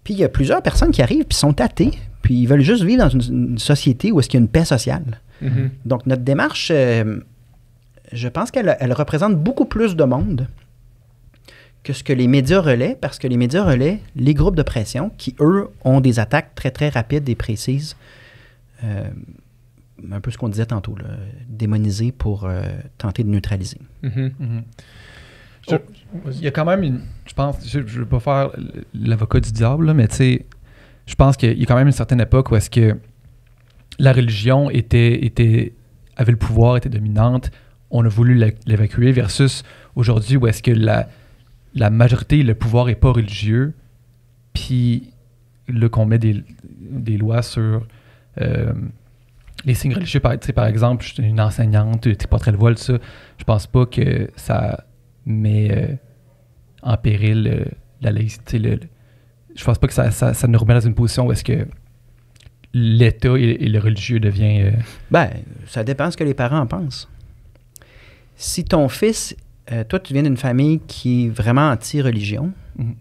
Puis il y a plusieurs personnes qui arrivent, puis sont athées, puis ils veulent juste vivre dans une, société où est-ce qu'il y a une paix sociale. Mm-hmm. Donc notre démarche, euh, je pense qu'elle représente beaucoup plus de monde que ce que les médias relaient, parce que les médias relaient les groupes de pression qui, eux, ont des attaques très, très rapides et précises. Euh, un peu ce qu'on disait tantôt, là, démoniser pour euh, tenter de neutraliser. Mm-hmm. Mm-hmm. Oh. Il y a quand même une. Je pense, je ne veux pas faire l'avocat du diable, mais tu sais, je pense qu'il y a quand même une certaine époque où est-ce que la religion était, était, avait le pouvoir, était dominante. On a voulu l'évacuer versus aujourd'hui où est-ce que la, la majorité, le pouvoir n'est pas religieux. Puis là, qu'on met des, lois sur. Euh, les signes religieux, par, par exemple, je suis une enseignante, tu très le voile, ça, je pense pas que ça met euh, en péril euh, la laïcité. je pense pas que ça, ça, ça, nous remet dans une position où est-ce que l'État et, le religieux devient. Euh, ben, ça dépend ce que les parents en pensent. Si ton fils, toi, tu viens d'une famille qui est vraiment anti-religion, mhm.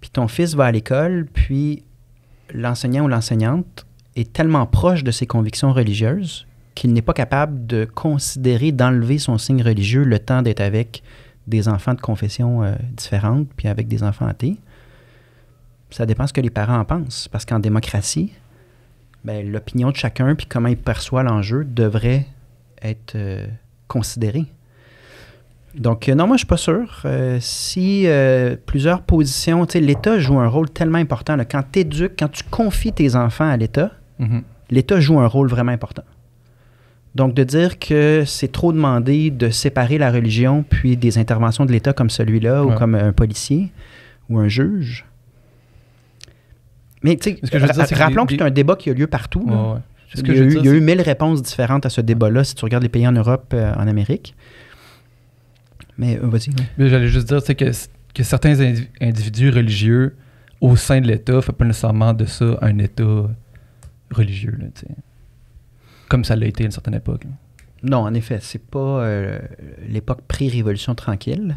puis ton fils va à l'école, puis l'enseignant ou l'enseignante est tellement proche de ses convictions religieuses qu'il n'est pas capable de considérer d'enlever son signe religieux le temps d'être avec des enfants de confession différente euh, différentes, puis avec des enfants athées. Ça dépend ce que les parents en pensent, parce qu'en démocratie, ben, l'opinion de chacun, puis comment il perçoit l'enjeu, devrait être euh, considérée. Donc, euh, non, moi, je ne suis pas sûr. si plusieurs positions, Tu sais, l'État joue un rôle tellement important. quand tu éduques, quand tu confies tes enfants à l'État, Mhm. L'État joue un rôle vraiment important. Donc, de dire que c'est trop demandé de séparer la religion puis des interventions de l'État comme celui-là ou comme un policier ou un juge. Mais, tu sais, rappelons que, c'est un débat qui a lieu partout. il, y a, eu, mille réponses différentes à ce débat-là si tu regardes les pays en Europe, euh, en Amérique. Mais voici. Euh, vas-y. Mais j'allais juste dire que, que certains individus religieux au sein de l'État ne font pas nécessairement de ça un État religieux, comme ça l'a été à une certaine époque. Non, en effet, c'est pas euh, l'époque pré-révolution tranquille,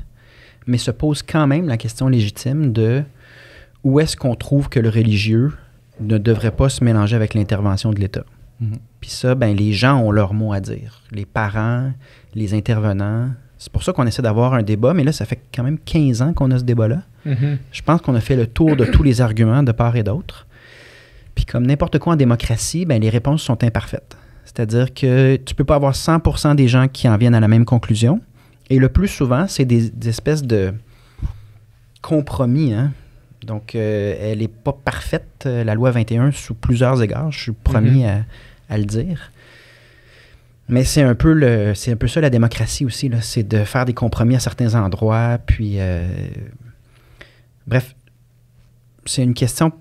mais se pose quand même la question légitime de où est-ce qu'on trouve que le religieux ne devrait pas se mélanger avec l'intervention de l'État. Mhm. Puis ça, ben, les gens ont leur mot à dire. Les parents, les intervenants. C'est pour ça qu'on essaie d'avoir un débat, mais là, ça fait quand même 15 ans qu'on a ce débat-là. Mhm. Je pense qu'on a fait le tour de tous les arguments de part et d'autre. Puis comme n'importe quoi en démocratie, ben, les réponses sont imparfaites. C'est-à-dire que tu peux pas avoir 100% des gens qui en viennent à la même conclusion. Et le plus souvent, c'est des, espèces de compromis. Hein. Donc, euh, elle n'est pas parfaite, euh, la loi 21, sous plusieurs égards. Je suis promis mm-hmm. à, le dire. Mais c'est un, peu un peu ça la démocratie aussi. C'est de faire des compromis à certains endroits. Puis, euh, bref, c'est une question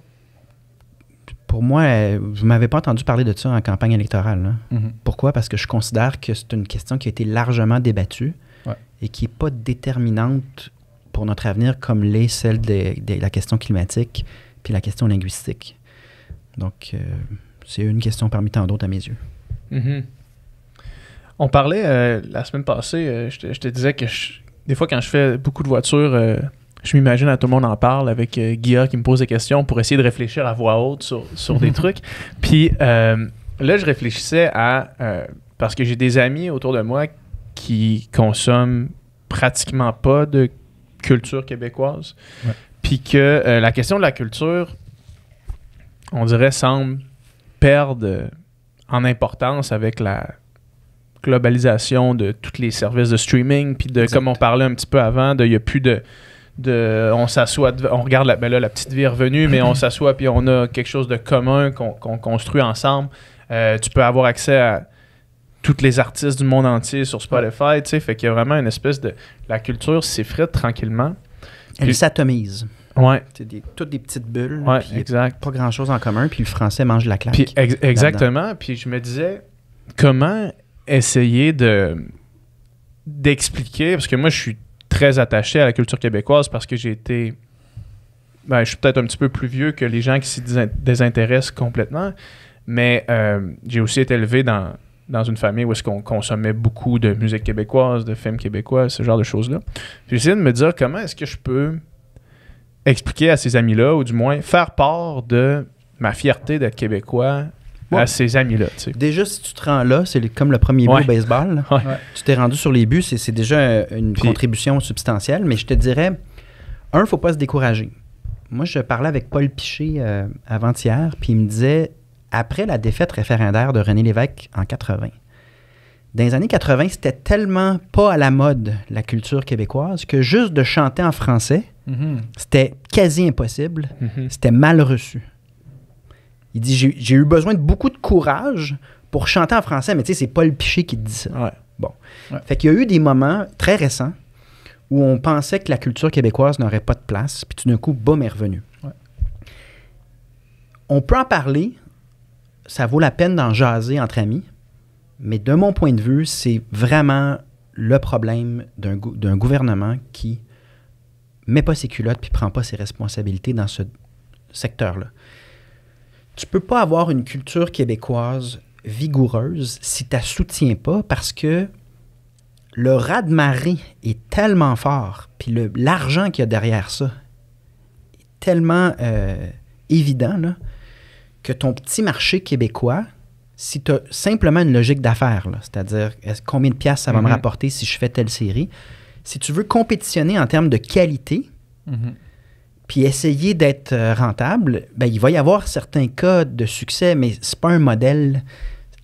pour moi, euh, vous ne m'avez pas entendu parler de ça en campagne électorale. Mm-hmm. Pourquoi? Parce que je considère que c'est une question qui a été largement débattue et qui n'est pas déterminante pour notre avenir comme l'est celle de, la question climatique puis la question linguistique. Donc, euh, c'est une question parmi tant d'autres à mes yeux. Mm-hmm. On parlait euh, la semaine passée, je, te, disais que des fois, quand je fais beaucoup de voitures je m'imagine à tout le monde en parle avec Guillaume euh, Guilla qui me pose des questions pour essayer de réfléchir à voix haute sur, des mhm. trucs. Puis euh, là, je réfléchissais à. Euh, parce que j'ai des amis autour de moi qui consomment pratiquement pas de culture québécoise. Puis que la question de la culture, on dirait, semble perdre en importance avec la globalisation de tous les services de streaming, puis de, comme on parlait un petit peu avant, il n'y a plus de on s'assoit, on regarde la, ben là, la petite vie est revenue, mais on s'assoit puis on a quelque chose de commun qu'on construit ensemble. Euh, tu peux avoir accès à toutes les artistes du monde entier sur Spotify, tu sais, fait qu'il y a vraiment une espèce de la culture s'effrite tranquillement. Elle s'atomise. Ouais. C'est toutes des petites bulles. Ouais, exact. Pas grand chose en commun, puis le français mange de la claque. exactement. Puis je me disais, comment essayer de d'expliquer, parce que moi je suis très attaché à la culture québécoise parce que j'ai été. Ben, je suis peut-être un petit peu plus vieux que les gens qui s'y désintéressent complètement, mais euh, j'ai aussi été élevé dans, dans une famille où est-ce qu'on consommait beaucoup de musique québécoise, de films québécois, ce genre de choses-là. J'ai essayé de me dire comment est-ce que je peux expliquer à ces amis-là, ou du moins faire part de ma fierté d'être québécois, à ces amis-là. Tu Déjà, si tu te rends là, c'est comme le premier but au baseball. Tu t'es rendu sur les buts, c'est déjà une contribution substantielle. Mais je te dirais, un, il ne faut pas se décourager. Moi, je parlais avec Paul Piché euh, avant-hier, puis il me disait, après la défaite référendaire de René Lévesque en 80, dans les années 80, c'était tellement pas à la mode la culture québécoise que juste de chanter en français, mm-hmm. c'était quasi impossible, mm-hmm. c'était mal reçu. Il dit J'ai eu besoin de beaucoup de courage pour chanter en français, mais tu sais, c'est Paul Piché qui dit ça. Bon. Fait qu'il y a eu des moments très récents où on pensait que la culture québécoise n'aurait pas de place, puis tout d'un coup, boum, est revenu. On peut en parler, ça vaut la peine d'en jaser entre amis, mais de mon point de vue, c'est vraiment le problème d'un, gouvernement qui met pas ses culottes puis prend pas ses responsabilités dans ce secteur-là tu peux pas avoir une culture québécoise vigoureuse si tu ne soutiens pas parce que le rat de marée est tellement fort, puis l'argent qu'il y a derrière ça est tellement euh, évident que ton petit marché québécois, si tu as simplement une logique d'affaires, c'est-à-dire combien de pièces ça va me mhm. rapporter si je fais telle série, si tu veux compétitionner en termes de qualité, mhm puis essayer d'être euh, rentable, ben, il va y avoir certains cas de succès, mais ce n'est pas un modèle.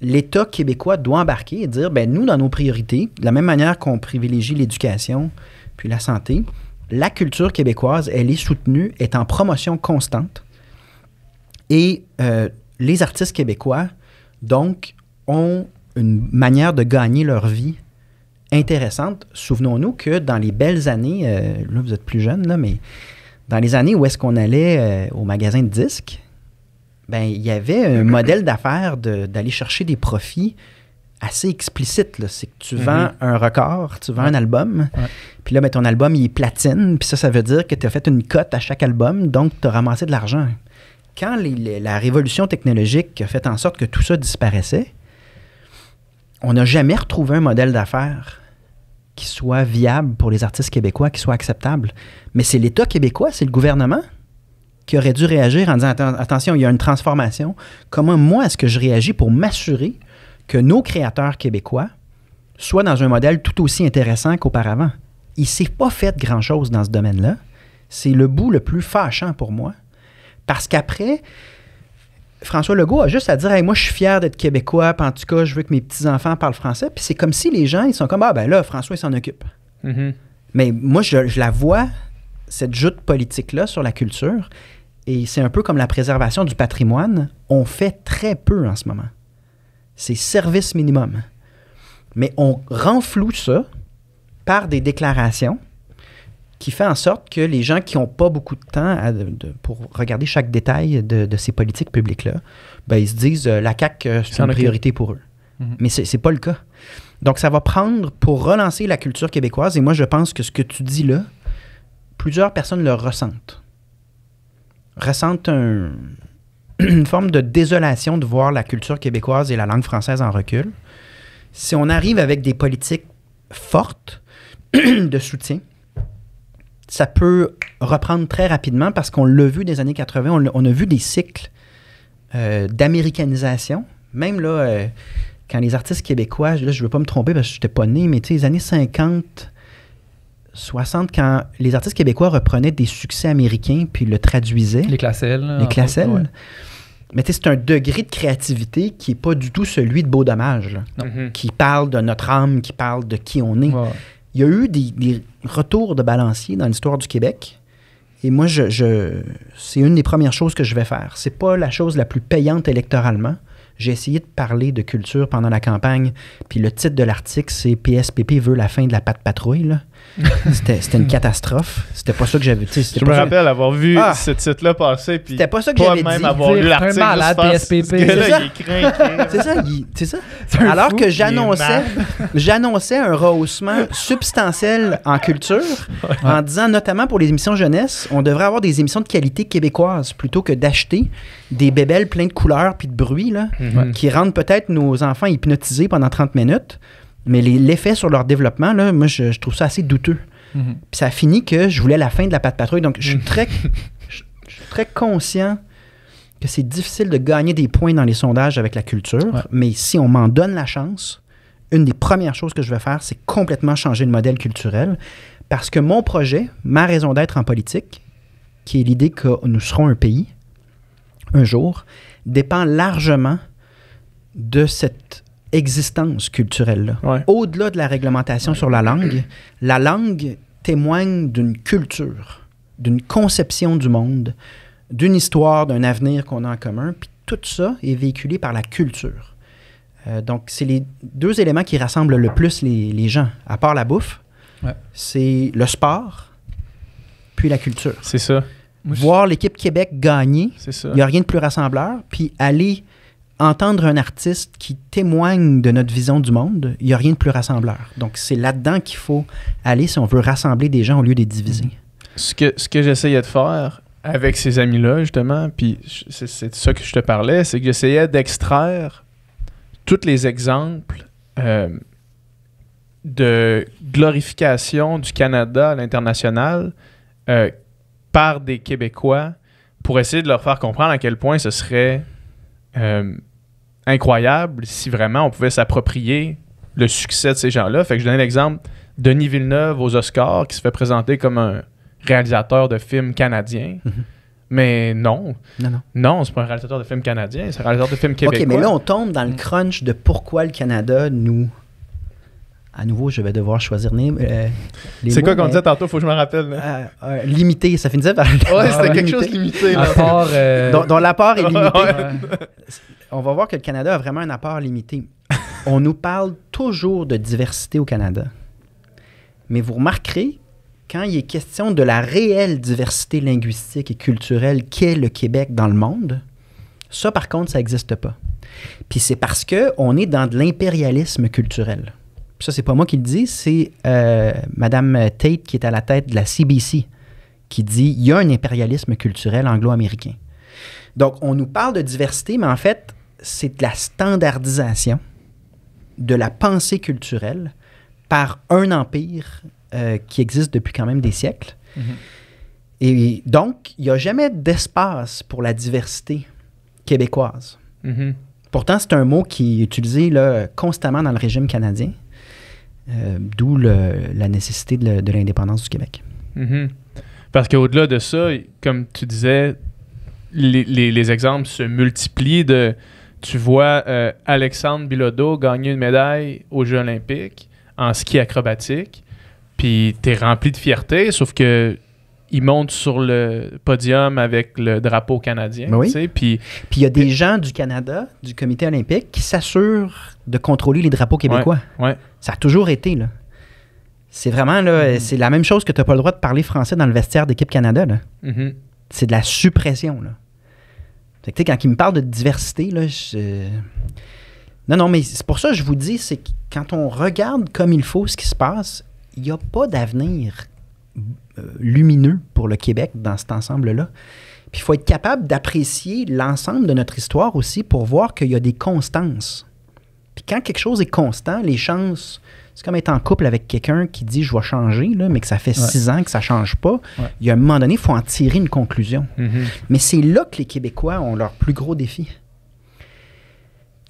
L'État québécois doit embarquer et dire, ben, nous, dans nos priorités, de la même manière qu'on privilégie l'éducation, puis la santé, la culture québécoise, elle est soutenue, est en promotion constante. Et euh, les artistes québécois, donc, ont une manière de gagner leur vie intéressante. Souvenons-nous que dans les belles années, euh, là vous êtes plus jeune, là, mais dans les années où est-ce qu'on allait euh, au magasin de disques, ben, il y avait un modèle d'affaires d'aller chercher des profits assez explicite. C'est que tu mhm. vends un record, tu vends un album, puis là, ben, ton album, il est platine, puis ça, ça veut dire que tu as fait une cote à chaque album, donc tu as ramassé de l'argent. Quand la révolution technologique a fait en sorte que tout ça disparaissait, on n'a jamais retrouvé un modèle d'affaires qui soit viable pour les artistes québécois, qui soit acceptable. Mais c'est l'État québécois, c'est le gouvernement qui aurait dû réagir en disant attention, il y a une transformation. Comment moi est-ce que je réagis pour m'assurer que nos créateurs québécois soient dans un modèle tout aussi intéressant qu'auparavant? Il ne s'est pas fait grand-chose dans ce domaine-là. C'est le bout le plus fâchant pour moi. Parce qu'après, François Legault a juste à dire hey, moi, je suis fier d'être québécois, en tout cas, je veux que mes petits-enfants parlent français. Puis c'est comme si les gens, ils sont comme Ah, ben là, François, il s'en occupe. Mm-hmm. Mais moi, je, je, la vois, cette joute politique-là sur la culture. Et c'est un peu comme la préservation du patrimoine. On fait très peu en ce moment. C'est service minimum. Mais on renfloue ça par des déclarations qui fait en sorte que les gens qui n'ont pas beaucoup de temps pour regarder chaque détail de, ces politiques publiques-là, ben, ils se disent euh, la CAQ, euh, c'est une priorité pour eux. Mhm. Mais ce n'est pas le cas. Donc, ça va prendre pour relancer la culture québécoise. Et moi, je pense que ce que tu dis là, plusieurs personnes le ressentent. Ressentent une forme de désolation de voir la culture québécoise et la langue française en recul. Si on arrive avec des politiques fortes de soutien, ça peut reprendre très rapidement parce qu'on l'a vu des années 80, on, a vu des cycles euh, d'américanisation. Même là, euh, quand les artistes québécois, là, je ne veux pas me tromper parce que je n'étais pas né, mais les années 50, 60, quand les artistes québécois reprenaient des succès américains puis le traduisaient. Les classelles. Les classelles. tu sais, c'est un degré de créativité qui n'est pas du tout celui de Beau Dommage, qui parle de notre âme, qui parle de qui on est il y a eu des, retours de balancier dans l'histoire du Québec. Et moi, je, c'est une des premières choses que je vais faire. C'est pas la chose la plus payante électoralement. J'ai essayé de parler de culture pendant la campagne. Puis le titre de l'article, c'est PSPP veut la fin de la patte patrouille. Là. C'était une catastrophe. C'était pas ça que j'avais. Je me rappelle avoir vu ah! ce titre-là passer. C'était pas ça que j'avais même avoir lu l'article. malade, PSPP. C'est ça. C'est ça. Alors que j'annonçais, j'annonçais un rehaussement substantiel en culture en disant notamment pour les émissions jeunesse, on devrait avoir des émissions de qualité québécoise plutôt que d'acheter des bébelles pleins de couleurs puis de bruit mhm. qui rendent peut-être nos enfants hypnotisés pendant 30 minutes mais l'effet sur leur développement, là, moi, je, trouve ça assez douteux. Mhm. Puis ça a fini que je voulais la fin de la patte patrouille. Donc, je suis, mhm. très, très conscient que c'est difficile de gagner des points dans les sondages avec la culture, mais si on m'en donne la chance, une des premières choses que je vais faire, c'est complètement changer le modèle culturel, parce que mon projet, ma raison d'être en politique, qui est l'idée que nous serons un pays un jour, dépend largement de cette existence culturelle-là. Au-delà de la réglementation sur la langue, la langue témoigne d'une culture, d'une conception du monde, d'une histoire, d'un avenir qu'on a en commun, puis tout ça est véhiculé par la culture. Euh, donc, c'est les deux éléments qui rassemblent le plus les, gens, à part la bouffe. C'est le sport, puis la culture. C'est ça. Voir l'équipe Québec gagner, il n'y a rien de plus rassembleur, puis aller entendre un artiste qui témoigne de notre vision du monde, il n'y a rien de plus rassembleur. Donc, c'est là-dedans qu'il faut aller si on veut rassembler des gens au lieu de diviser. Mm-hmm. Ce que, ce que j'essayais de faire avec ces amis-là, justement, puis c'est de ça que je te parlais, c'est que j'essayais d'extraire tous les exemples euh, de glorification du Canada à l'international euh, par des Québécois pour essayer de leur faire comprendre à quel point ce serait... Euh, incroyable si vraiment on pouvait s'approprier le succès de ces gens-là. Fait que je donnais l'exemple Denis Villeneuve aux Oscars, qui se fait présenter comme un réalisateur de films canadiens. Mhm. Mais non. Non, non. c'est pas un réalisateur de films canadiens, c'est un réalisateur de films québécois. OK, mais là, on tombe dans le crunch de pourquoi le Canada nous à nouveau, je vais devoir choisir euh, C'est quoi qu'on euh, disait tantôt, faut que je me rappelle. Euh, euh, limité, ça finissait par. Oui, c'était quelque chose chose limité. dont, l'apport est limité. On va voir que le Canada a vraiment un apport limité. On nous parle toujours de diversité au Canada. Mais vous remarquerez, quand il est question de la réelle diversité linguistique et culturelle qu'est le Québec dans le monde, ça, par contre, ça n'existe pas. Puis c'est parce qu'on est dans de l'impérialisme culturel ça, c'est pas moi qui le dis, c'est euh, Mme Tate qui est à la tête de la CBC, qui dit il y a un impérialisme culturel anglo-américain. Donc, on nous parle de diversité, mais en fait, c'est de la standardisation de la pensée culturelle par un empire euh, qui existe depuis quand même des siècles. Mm-hmm. Et donc, il n'y a jamais d'espace pour la diversité québécoise. Mm-hmm. Pourtant, c'est un mot qui est utilisé là, constamment dans le régime canadien. Euh, d'où la nécessité de l'indépendance du Québec. Mhm. Parce qu'au-delà de ça, comme tu disais, les, exemples se multiplient de tu vois euh, Alexandre Bilodeau gagner une médaille aux Jeux olympiques en ski acrobatique, puis tu es rempli de fierté, sauf que il monte sur le podium avec le drapeau canadien. Ben oui. Puis il y a des gens du Canada, du comité olympique, qui s'assurent de contrôler les drapeaux québécois. Ouais, Ça a toujours été, là. C'est vraiment, là, mm-hmm. c'est la même chose que tu n'as pas le droit de parler français dans le vestiaire d'équipe Canada, là. Mm-hmm. C'est de la suppression, là. Fait que, quand il me parle de diversité, là, je... Non, non, mais c'est pour ça que je vous dis, c'est que quand on regarde comme il faut ce qui se passe, il n'y a pas d'avenir euh, lumineux pour le Québec dans cet ensemble-là. Puis il faut être capable d'apprécier l'ensemble de notre histoire aussi pour voir qu'il y a des constances. Puis quand quelque chose est constant, les chances, c'est comme être en couple avec quelqu'un qui dit je vais changer, là, mais que ça fait six ans que ça ne change pas. Il y a un moment donné, il faut en tirer une conclusion. Mm-hmm. Mais c'est là que les Québécois ont leur plus gros défi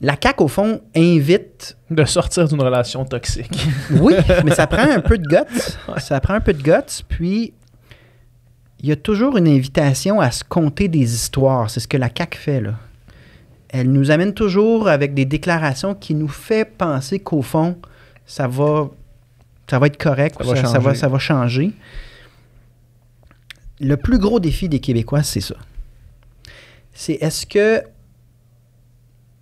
la CAQ, au fond, invite. De sortir d'une relation toxique. oui, mais ça prend un peu de guts. Ça prend un peu de guts. Puis, il y a toujours une invitation à se conter des histoires. C'est ce que la CAQ fait, là. Elle nous amène toujours avec des déclarations qui nous fait penser qu'au fond, ça va, ça va être correct, va, ça va changer. Le plus gros défi des Québécois, c'est ça. C'est est-ce que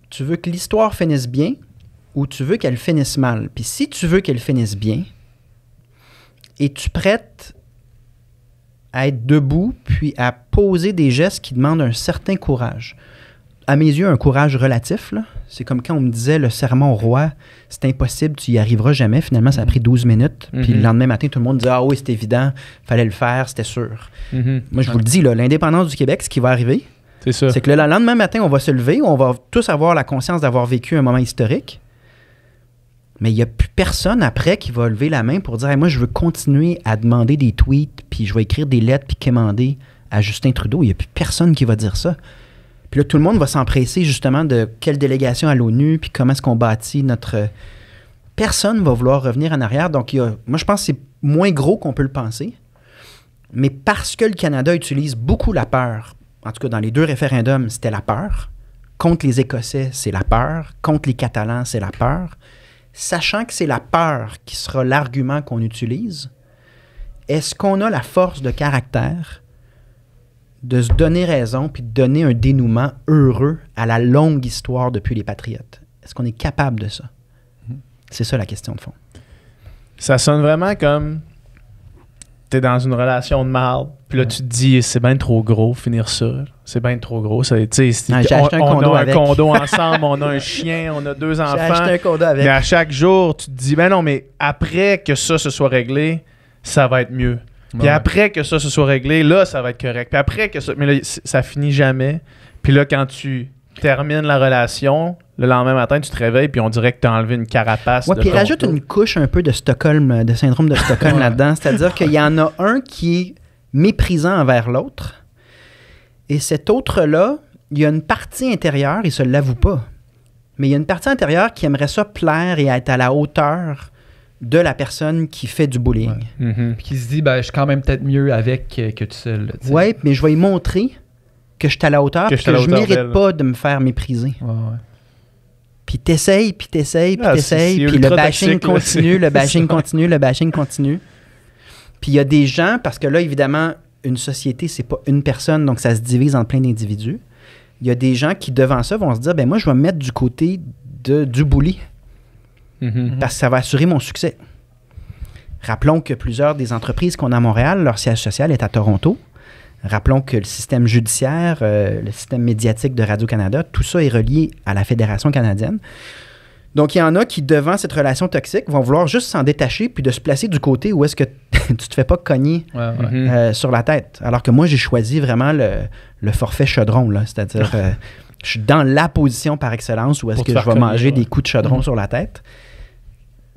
tu veux que l'histoire finisse bien ou tu veux qu'elle finisse mal. Puis si tu veux qu'elle finisse bien, et tu prêtes à être debout puis à poser des gestes qui demandent un certain courage? À mes yeux, un courage relatif. C'est comme quand on me disait le serment au roi, c'est impossible, tu y arriveras jamais. Finalement, ça a pris 12 minutes. Puis mhm. le lendemain matin, tout le monde dit Ah oui, c'est évident, fallait le faire, c'était sûr. Mhm. Moi, je vous le dis, l'indépendance du Québec, ce qui va arriver, c'est que le lendemain matin, on va se lever, on va tous avoir la conscience d'avoir vécu un moment historique. Mais il n'y a plus personne après qui va lever la main pour dire Moi, je veux continuer à demander des tweets, puis je vais écrire des lettres, puis commander à Justin Trudeau. Il n'y a plus personne qui va dire ça. Puis là, tout le monde va s'empresser justement de quelle délégation à l'ONU, puis comment est-ce qu'on bâtit notre. Personne ne va vouloir revenir en arrière. Donc, moi, je pense que c'est moins gros qu'on peut le penser. Mais parce que le Canada utilise beaucoup la peur, en tout cas dans les deux référendums, c'était la peur. Contre les Écossais, c'est la peur. Contre les Catalans, c'est la peur. Sachant que c'est la peur qui sera l'argument qu'on utilise, est-ce qu'on a la force de caractère de se donner raison puis de donner un dénouement heureux à la longue histoire depuis les Patriotes? Est-ce qu'on est capable de ça? Hmm. C'est ça la question de fond. Ça sonne vraiment comme t'es dans une relation de mal puis là, tu te dis, c'est bien trop gros finir ça. C'est bien trop gros. Ça, sais on, a un condo ensemble, on a un chien, on a deux enfants. Mais à chaque jour, tu te dis, ben non, mais après que ça se soit réglé, ça va être mieux. Puis après que ça se soit réglé, là, ça va être correct. Puis après que ça. Mais là, ça finit jamais. Puis là, quand tu Termine la relation, le lendemain matin, tu te réveilles, puis on dirait que tu as enlevé une carapace. Ouais, puis rajoute une couche un peu de Stockholm, euh, de syndrome de Stockholm là-dedans. C'est-à-dire qu'il y en a un qui est méprisant envers l'autre, et cet autre-là, il y a une partie intérieure, il se l'avoue pas. Mais il y a une partie intérieure qui aimerait ça plaire et être à la hauteur de la personne qui fait du bowling. Mm-hmm. qui se dit, ben, je suis quand même peut-être mieux avec que, tu tout seul. Oui, mais je vais y montrer que je suis à la hauteur, que, que je, ne mérite pas de me faire mépriser. Puis t'essayes, puis t'essayes, puis ah, t'essayes, puis le bashing continue, le bashing continue, le bashing continue. Puis il y a des gens, parce que là, évidemment, une société, c'est pas une personne, donc ça se divise en plein d'individus. Il y a des gens qui, devant ça, vont se dire ben moi, je vais me mettre du côté de, du bully, mm-hmm. parce que ça va assurer mon succès. Rappelons que plusieurs des entreprises qu'on a à Montréal, leur siège social est à Toronto. Rappelons que le système judiciaire, euh, le système médiatique de Radio-Canada, tout ça est relié à la Fédération canadienne. Donc, il y en a qui, devant cette relation toxique, vont vouloir juste s'en détacher puis de se placer du côté où est-ce que tu te fais pas cogner mhm. euh, sur la tête. Alors que moi, j'ai choisi vraiment le, forfait chaudron, c'est-à-dire euh, je suis dans la position par excellence où est-ce que je vais manger des coups de chaudron mhm. sur la tête.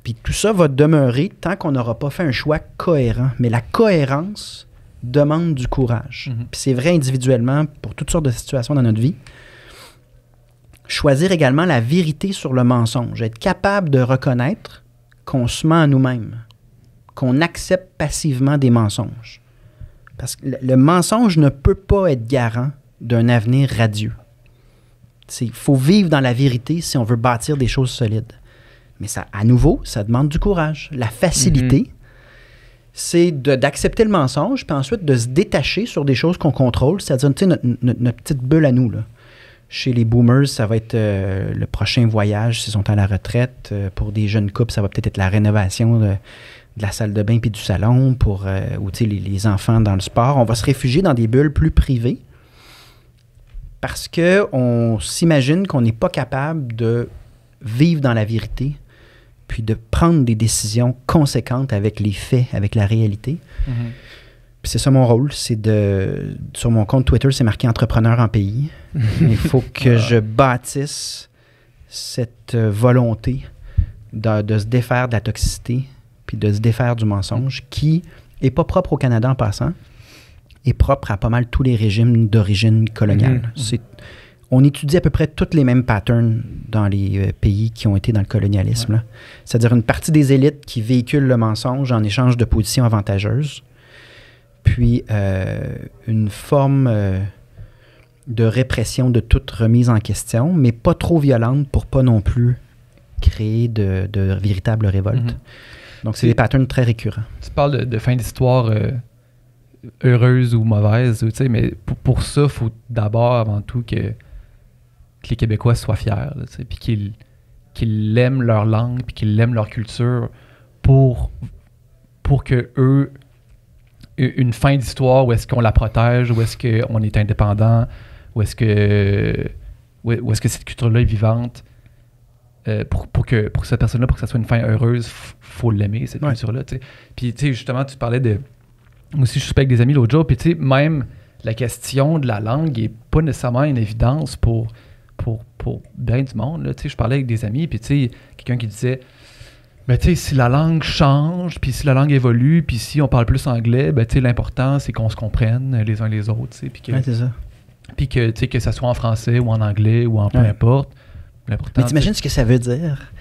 Puis tout ça va demeurer tant qu'on n'aura pas fait un choix cohérent. Mais la cohérence, demande du courage. Mhm. Puis c'est vrai individuellement pour toutes sortes de situations dans notre vie. Choisir également la vérité sur le mensonge, être capable de reconnaître qu'on se ment à nous-mêmes, qu'on accepte passivement des mensonges. Parce que le, mensonge ne peut pas être garant d'un avenir radieux. Il faut vivre dans la vérité si on veut bâtir des choses solides. Mais ça, à nouveau, ça demande du courage. La facilité, mhm c'est d'accepter le mensonge, puis ensuite de se détacher sur des choses qu'on contrôle, c'est-à-dire notre, notre, notre, petite bulle à nous. Là. Chez les boomers, ça va être euh, le prochain voyage s'ils sont à la retraite. Euh, pour des jeunes couples, ça va peut-être être la rénovation de, la salle de bain puis du salon, pour, euh, les, les enfants dans le sport. On va se réfugier dans des bulles plus privées parce qu'on s'imagine qu'on n'est pas capable de vivre dans la vérité puis de prendre des décisions conséquentes avec les faits, avec la réalité. Mm-hmm. Puis C'est ça mon rôle, c'est de... Sur mon compte Twitter, c'est marqué entrepreneur en pays. Il faut que ah. je bâtisse cette euh, volonté de, se défaire de la toxicité, puis de se défaire du mensonge, qui est pas propre au Canada en passant, est propre à pas mal tous les régimes d'origine coloniale. Mm-hmm. C'est on étudie à peu près tous les mêmes patterns dans les euh, pays qui ont été dans le colonialisme. C'est-à-dire une partie des élites qui véhiculent le mensonge en échange de positions avantageuses, puis euh, une forme euh, de répression de toute remise en question, mais pas trop violente pour pas non plus créer de, véritables révoltes. Mm-hmm. Donc, c'est des patterns très récurrents. Tu parles de, fin d'histoire. heureuse ou mauvaise, mais pour, pour ça, il faut d'abord, avant tout, que que les Québécois soient fiers, puis qu'ils qu'ils aiment leur langue, puis qu'ils aiment leur culture pour, pour que eux, une fin d'histoire où est-ce qu'on la protège, où est-ce qu'on est indépendant, où est-ce que, est-ce que cette culture-là est vivante, euh, pour, que, pour cette personne-là, pour que ça soit une fin heureuse, faut l'aimer, cette culture-là. Puis, tu justement, tu parlais de. Moi aussi, je suis avec des amis l'autre jour, puis, tu sais, même la question de la langue n'est pas nécessairement une évidence pour pour, bien du monde. Je parlais avec des amis, puis quelqu'un qui disait Mais ben, tu sais, si la langue change, puis si la langue évolue, puis si on parle plus anglais, ben, l'important, c'est qu'on se comprenne les uns les autres. Puis que, ouais, que, que ça soit en français ou en anglais ou en peu importe. Mais t'imagines ce que ça veut dire?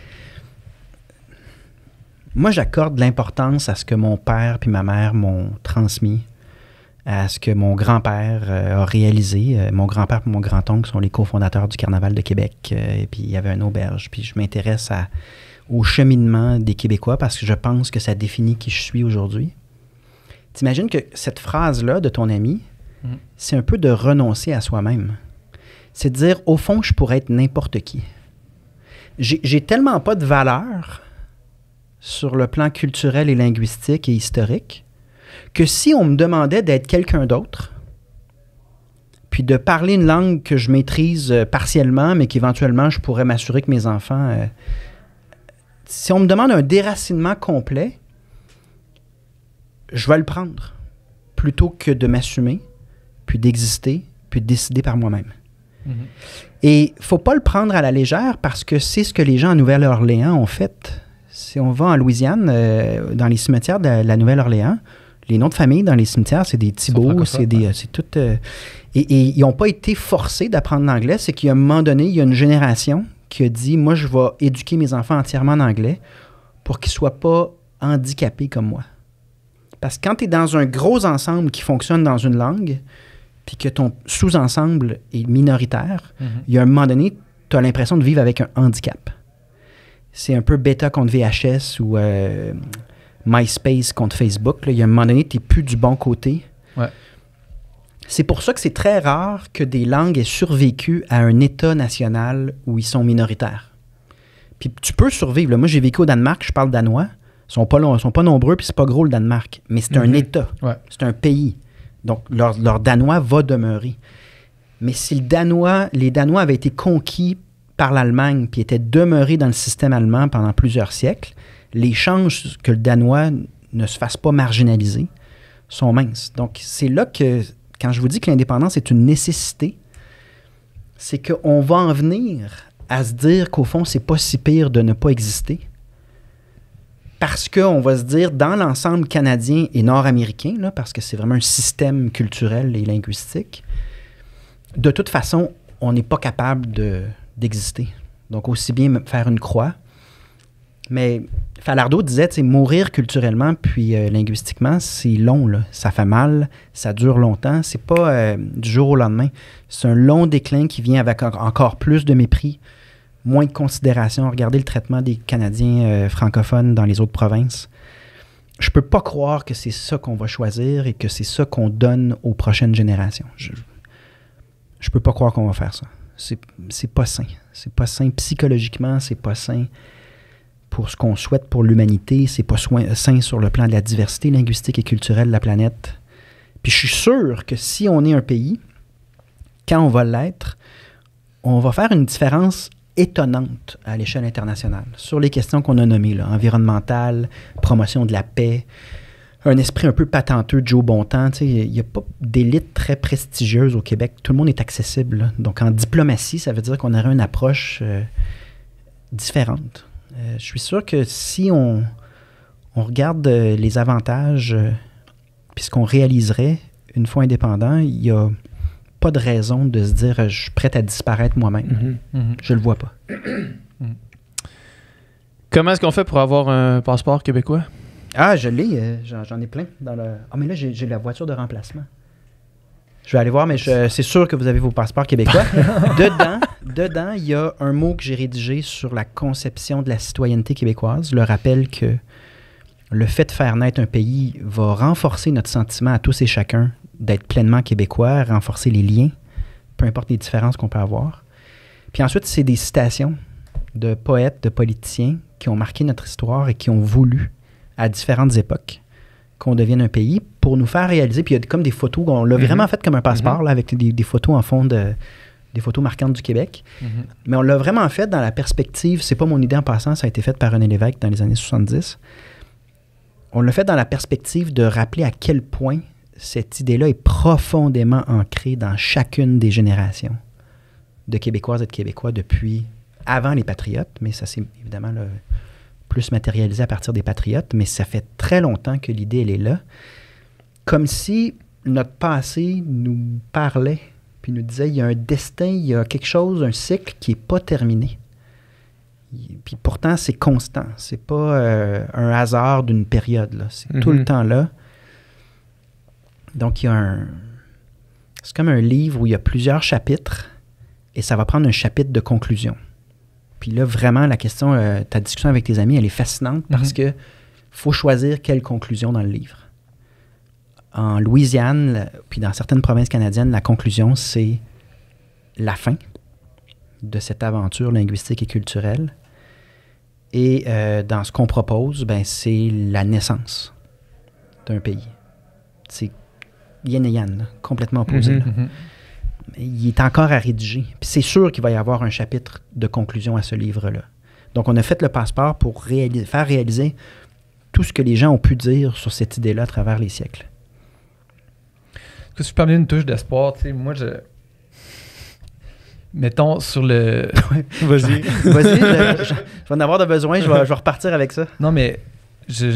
Moi, j'accorde l'importance à ce que mon père puis ma mère m'ont transmis à ce que mon grand-père euh, a réalisé. Euh, mon grand-père et mon grand-oncle sont les cofondateurs du Carnaval de Québec. Euh, et puis il y avait une auberge. Puis je m'intéresse au cheminement des Québécois parce que je pense que ça définit qui je suis aujourd'hui. T'imagines que cette phrase-là de ton ami, mm. c'est un peu de renoncer à soi-même. C'est dire, au fond, je pourrais être n'importe qui. J'ai tellement pas de valeur sur le plan culturel et linguistique et historique que si on me demandait d'être quelqu'un d'autre, puis de parler une langue que je maîtrise euh, partiellement, mais qu'éventuellement je pourrais m'assurer que mes enfants... Euh, si on me demande un déracinement complet, je vais le prendre plutôt que de m'assumer, puis d'exister, puis de décider par moi-même. Et mm-hmm. Et faut pas le prendre à la légère parce que c'est ce que les gens à Nouvelle-Orléans ont fait. Si on va en Louisiane, euh, dans les cimetières de la Nouvelle-Orléans, les noms de famille dans les cimetières, c'est des Thibault, c'est des. Euh, c'est tout. Euh, et, ils n'ont pas été forcés d'apprendre l'anglais. C'est qu'à un moment donné, il y a une génération qui a dit Moi, je vais éduquer mes enfants entièrement en anglais pour qu'ils ne soient pas handicapés comme moi. Parce que quand tu es dans un gros ensemble qui fonctionne dans une langue, puis que ton sous-ensemble est minoritaire, mhm. il y a un moment donné, tu as l'impression de vivre avec un handicap. C'est un peu bêta contre VHS ou euh, MySpace contre Facebook. Il y a un moment donné, tu n'es plus du bon côté. C'est pour ça que c'est très rare que des langues aient survécu à un État national où ils sont minoritaires. Puis tu peux survivre. Moi, j'ai vécu au Danemark, je parle danois. Ils sont pas, sont pas nombreux, puis c'est pas gros le Danemark. Mais c'est un mhm. État. C'est un pays. Donc, leur, danois va demeurer. Mais si le Danois, les Danois avaient été conquis par l'Allemagne puis étaient demeurés dans le système allemand pendant plusieurs siècles, les chances que le Danois ne se fasse pas marginaliser sont minces. Donc, c'est là que, quand je vous dis que l'indépendance est une nécessité, c'est qu'on va en venir à se dire qu'au fond, c'est pas si pire de ne pas exister. Parce qu'on va se dire, dans l'ensemble canadien et nord-américain, là, parce que c'est vraiment un système culturel et linguistique, de toute façon, on n'est pas capable de, d'exister. Donc, aussi bien faire une croix mais Falardeau disait, tu mourir culturellement puis euh, linguistiquement, c'est long, là. Ça fait mal, ça dure longtemps. C'est pas euh, du jour au lendemain. C'est un long déclin qui vient avec encore plus de mépris, moins de considération. Regardez le traitement des Canadiens euh, francophones dans les autres provinces. Je peux pas croire que c'est ça qu'on va choisir et que c'est ça qu'on donne aux prochaines générations. Je, je peux pas croire qu'on va faire ça. C'est pas sain. C'est pas sain psychologiquement, c'est pas sain pour ce qu'on souhaite pour l'humanité, c'est pas euh, sain sur le plan de la diversité linguistique et culturelle de la planète. Puis je suis sûr que si on est un pays, quand on va l'être, on va faire une différence étonnante à l'échelle internationale sur les questions qu'on a nommées, là, promotion de la paix, un esprit un peu patenteux, Joe Bontemps. Il n'y a pas d'élite très prestigieuse au Québec. Tout le monde est accessible. Donc en diplomatie, ça veut dire qu'on aurait une approche euh, différente euh, je suis sûr que si on, on regarde euh, les avantages, euh, puisqu'on réaliserait une fois indépendant, il n'y a pas de raison de se dire je suis prêt à disparaître moi-même. Je mhm, ne mhm. Je le vois pas. Mm. Comment est-ce qu'on fait pour avoir un passeport québécois? Ah, je l'ai. J'en ai plein. Dans le... Ah, mais là, j'ai la voiture de remplacement. Je vais aller voir, mais c'est sûr que vous avez vos passeports québécois. dedans, dedans, il y a un mot que j'ai rédigé sur la conception de la citoyenneté québécoise. Le rappel que le fait de faire naître un pays va renforcer notre sentiment à tous et chacun d'être pleinement québécois, renforcer les liens, peu importe les différences qu'on peut avoir. Puis ensuite, c'est des citations de poètes, de politiciens qui ont marqué notre histoire et qui ont voulu, à différentes époques, qu'on devienne un pays pour nous faire réaliser. Puis il y a comme des photos, on l'a mhm. vraiment fait comme un passeport, mhm. là, avec des, photos en fond de. des photos marquantes du Québec. Mhm. Mais on l'a vraiment fait dans la perspective, c'est pas mon idée en passant, ça a été fait par René Lévesque dans les années 70. On l'a fait dans la perspective de rappeler à quel point cette idée-là est profondément ancrée dans chacune des générations de Québécoises et de Québécois depuis avant les Patriotes, mais ça c'est évidemment le, plus matérialisé à partir des Patriotes, mais ça fait très longtemps que l'idée, elle est là. Comme si notre passé nous parlait, puis nous disait, il y a un destin, il y a quelque chose, un cycle qui n'est pas terminé. Puis pourtant, c'est constant. C'est pas euh, un hasard d'une période. C'est tout le mhm. temps là. Donc, il y a un. C'est comme un livre où il y a plusieurs chapitres et ça va prendre un chapitre de conclusion. Puis là, vraiment, la question, euh, ta discussion avec tes amis, elle est fascinante parce qu'il mhm. que faut choisir quelle conclusion dans le livre. En Louisiane, puis dans certaines provinces canadiennes, la conclusion, c'est la fin de cette aventure linguistique et culturelle. Et euh, dans ce qu'on propose, ben, c'est la naissance d'un pays. C'est yin et complètement opposé. Mhm, mhm il est encore à rédiger. Puis c'est sûr qu'il va y avoir un chapitre de conclusion à ce livre-là. Donc, on a fait le passeport pour faire réaliser tout ce que les gens ont pu dire sur cette idée-là à travers les siècles. Est-ce que une touche d'espoir, tu sais, moi, je. Mettons sur le. Vas-y. Vas-y, je, vais en avoir de besoin, je vais, repartir avec ça. Non, mais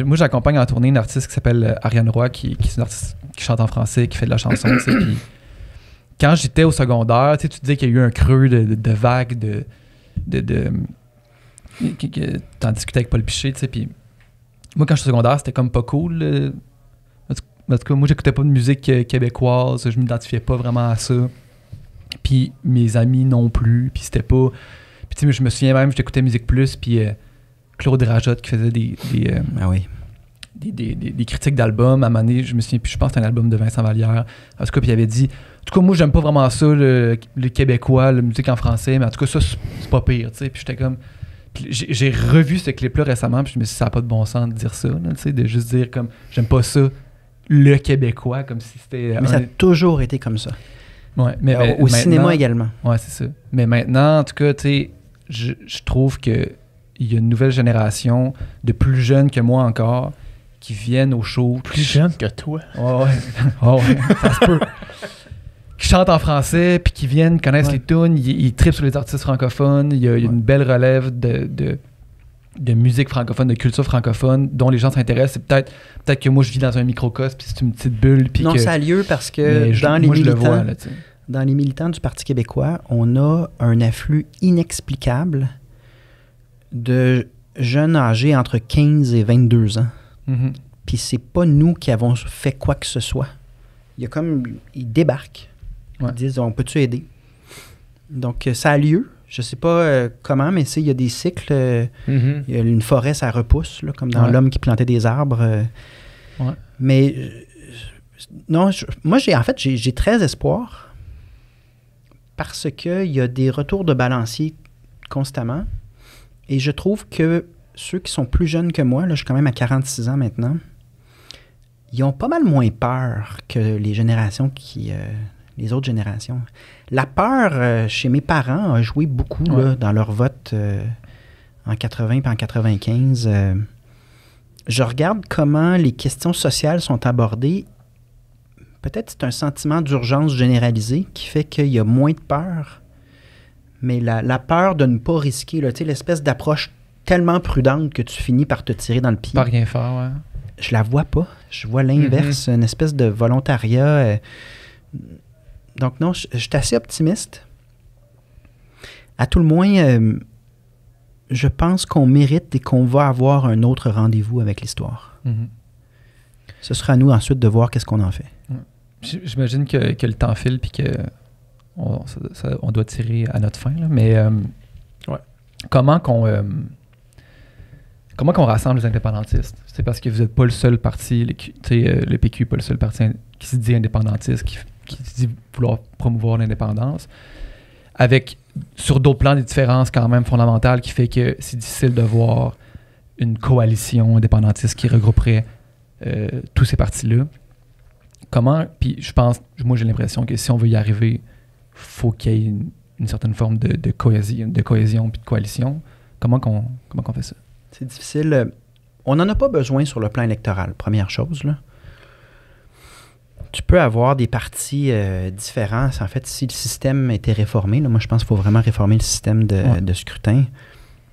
moi, j'accompagne en tournée une artiste qui s'appelle euh, Ariane Roy, qui, est une artiste qui chante en français, qui fait de la chanson, puis quand j'étais au secondaire, tu disais qu'il y a eu un creux de, vagues de. de, T'en discutais avec Paul Pichet, tu sais, puis moi, quand je suis secondaire, c'était comme pas cool. Euh, en tout cas, moi, j'écoutais pas de musique euh, québécoise, je m'identifiais pas vraiment à ça. Puis mes amis non plus, puis c'était pas. Puis tu sais, je me souviens même, j'écoutais Musique Plus, puis euh, Claude Rajotte qui faisait des. des ah oui des, critiques d'albums. À un moment donné, je me souviens puis je pense que un album de Vincent Vallière. En tout cas, puis il avait dit En tout cas, moi, j'aime pas vraiment ça, le, québécois, la musique en français, mais en tout cas, ça, c'est pas pire. sais. » Puis j'étais comme. J'ai revu ce clip-là récemment, puis je me suis dit, ça n'a pas de bon sens de dire ça, de juste dire comme, j'aime pas ça, le québécois, comme si c'était. Mais ça a toujours été comme ça. Ouais, mais, euh, ben, au cinéma également. Ouais, c'est ça. Mais maintenant, en tout cas, tu sais, je, je trouve qu'il y a une nouvelle génération de plus jeunes que moi encore qui viennent au show. Plus jeunes que toi. ouais, ouais. Ah ça se peut. qui chantent en français, puis qui viennent, connaissent les tunes, ils, tripent sur les artistes francophones. Il y a, une belle relève de, de, musique francophone, de culture francophone, dont les gens s'intéressent. C'est peut-être que moi, je vis dans un microcosme, puis c'est une petite bulle. non, ça a lieu parce que les dans les militants du Parti québécois, on a un afflux inexplicable de jeunes âgés entre 15 et 22 ans. Mhm. Puis c'est pas nous qui avons fait quoi que ce soit. Il y a comme. Ils débarquent. Ils disent on peut-tu aider Donc euh, ça a lieu. Je sais pas euh, comment, mais il y a des cycles. Euh, mhm. il y a une forêt, ça repousse, là, comme dans l'homme qui plantait des arbres. Mais non, moi, j'ai en fait, j'ai très espoir parce qu'il y a des retours de balancier constamment. Et je trouve que ceux qui sont plus jeunes que moi, là, je suis quand même à 46 ans maintenant, ils ont pas mal moins peur que les générations qui. Euh, les autres générations. La peur euh, chez mes parents a joué beaucoup dans leur vote euh, en 80 et en 95. je regarde comment les questions sociales sont abordées. Peut-être c'est un sentiment d'urgence généralisé qui fait qu'il y a moins de peur. Mais la, la, peur de ne pas risquer, l'espèce d'approche tellement prudente que tu finis par te tirer dans le pied. Pas rien faire, ouais. Je la vois pas. Je vois l'inverse, mhm. une espèce de volontariat. Euh, donc non, je, suis assez optimiste. À tout le moins, euh, je pense qu'on mérite et qu'on va avoir un autre rendez-vous avec l'histoire. Mhm. Ce sera à nous ensuite de voir qu'est-ce qu'on en fait. J'imagine que, que, le temps file puis que on, doit tirer à notre fin, mais euh, comment qu'on Comment qu'on rassemble les indépendantistes? C'est parce que vous n'êtes pas le seul parti, euh, le, PQ n'est pas le seul parti qui se dit indépendantiste, qui, se dit vouloir promouvoir l'indépendance. Avec, sur d'autres plans, des différences quand même fondamentales qui fait que c'est difficile de voir une coalition indépendantiste qui regrouperait euh, tous ces partis-là. Comment, puis je pense, moi j'ai l'impression que si on veut y arriver, faut qu'il y ait une, certaine forme de, cohésion, de puis de coalition. Comment qu'on, comment qu'on fait ça? C'est difficile. On n'en a pas besoin sur le plan électoral, première chose. Tu peux avoir des partis euh, différents. En fait, si le système était réformé, moi je pense qu'il faut vraiment réformer le système de, scrutin.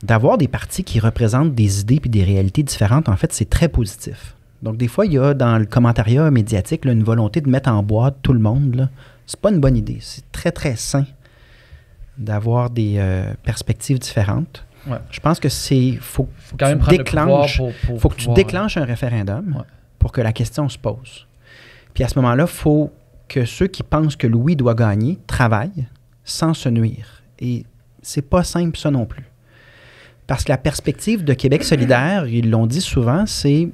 D'avoir des partis qui représentent des idées et des réalités différentes, en fait, c'est très positif. Donc, des fois, il y a dans le commentariat médiatique une volonté de mettre en boîte tout le monde. C'est pas une bonne idée. C'est très, très sain d'avoir des euh, perspectives différentes. Je pense que c'est faut, faut, quand même faut que tu déclenches euh, un référendum pour que la question se pose. Puis à ce moment-là, faut que ceux qui pensent que Louis doit gagner travaillent sans se nuire. Et c'est pas simple ça non plus. Parce que la perspective de Québec solidaire, ils l'ont dit souvent, c'est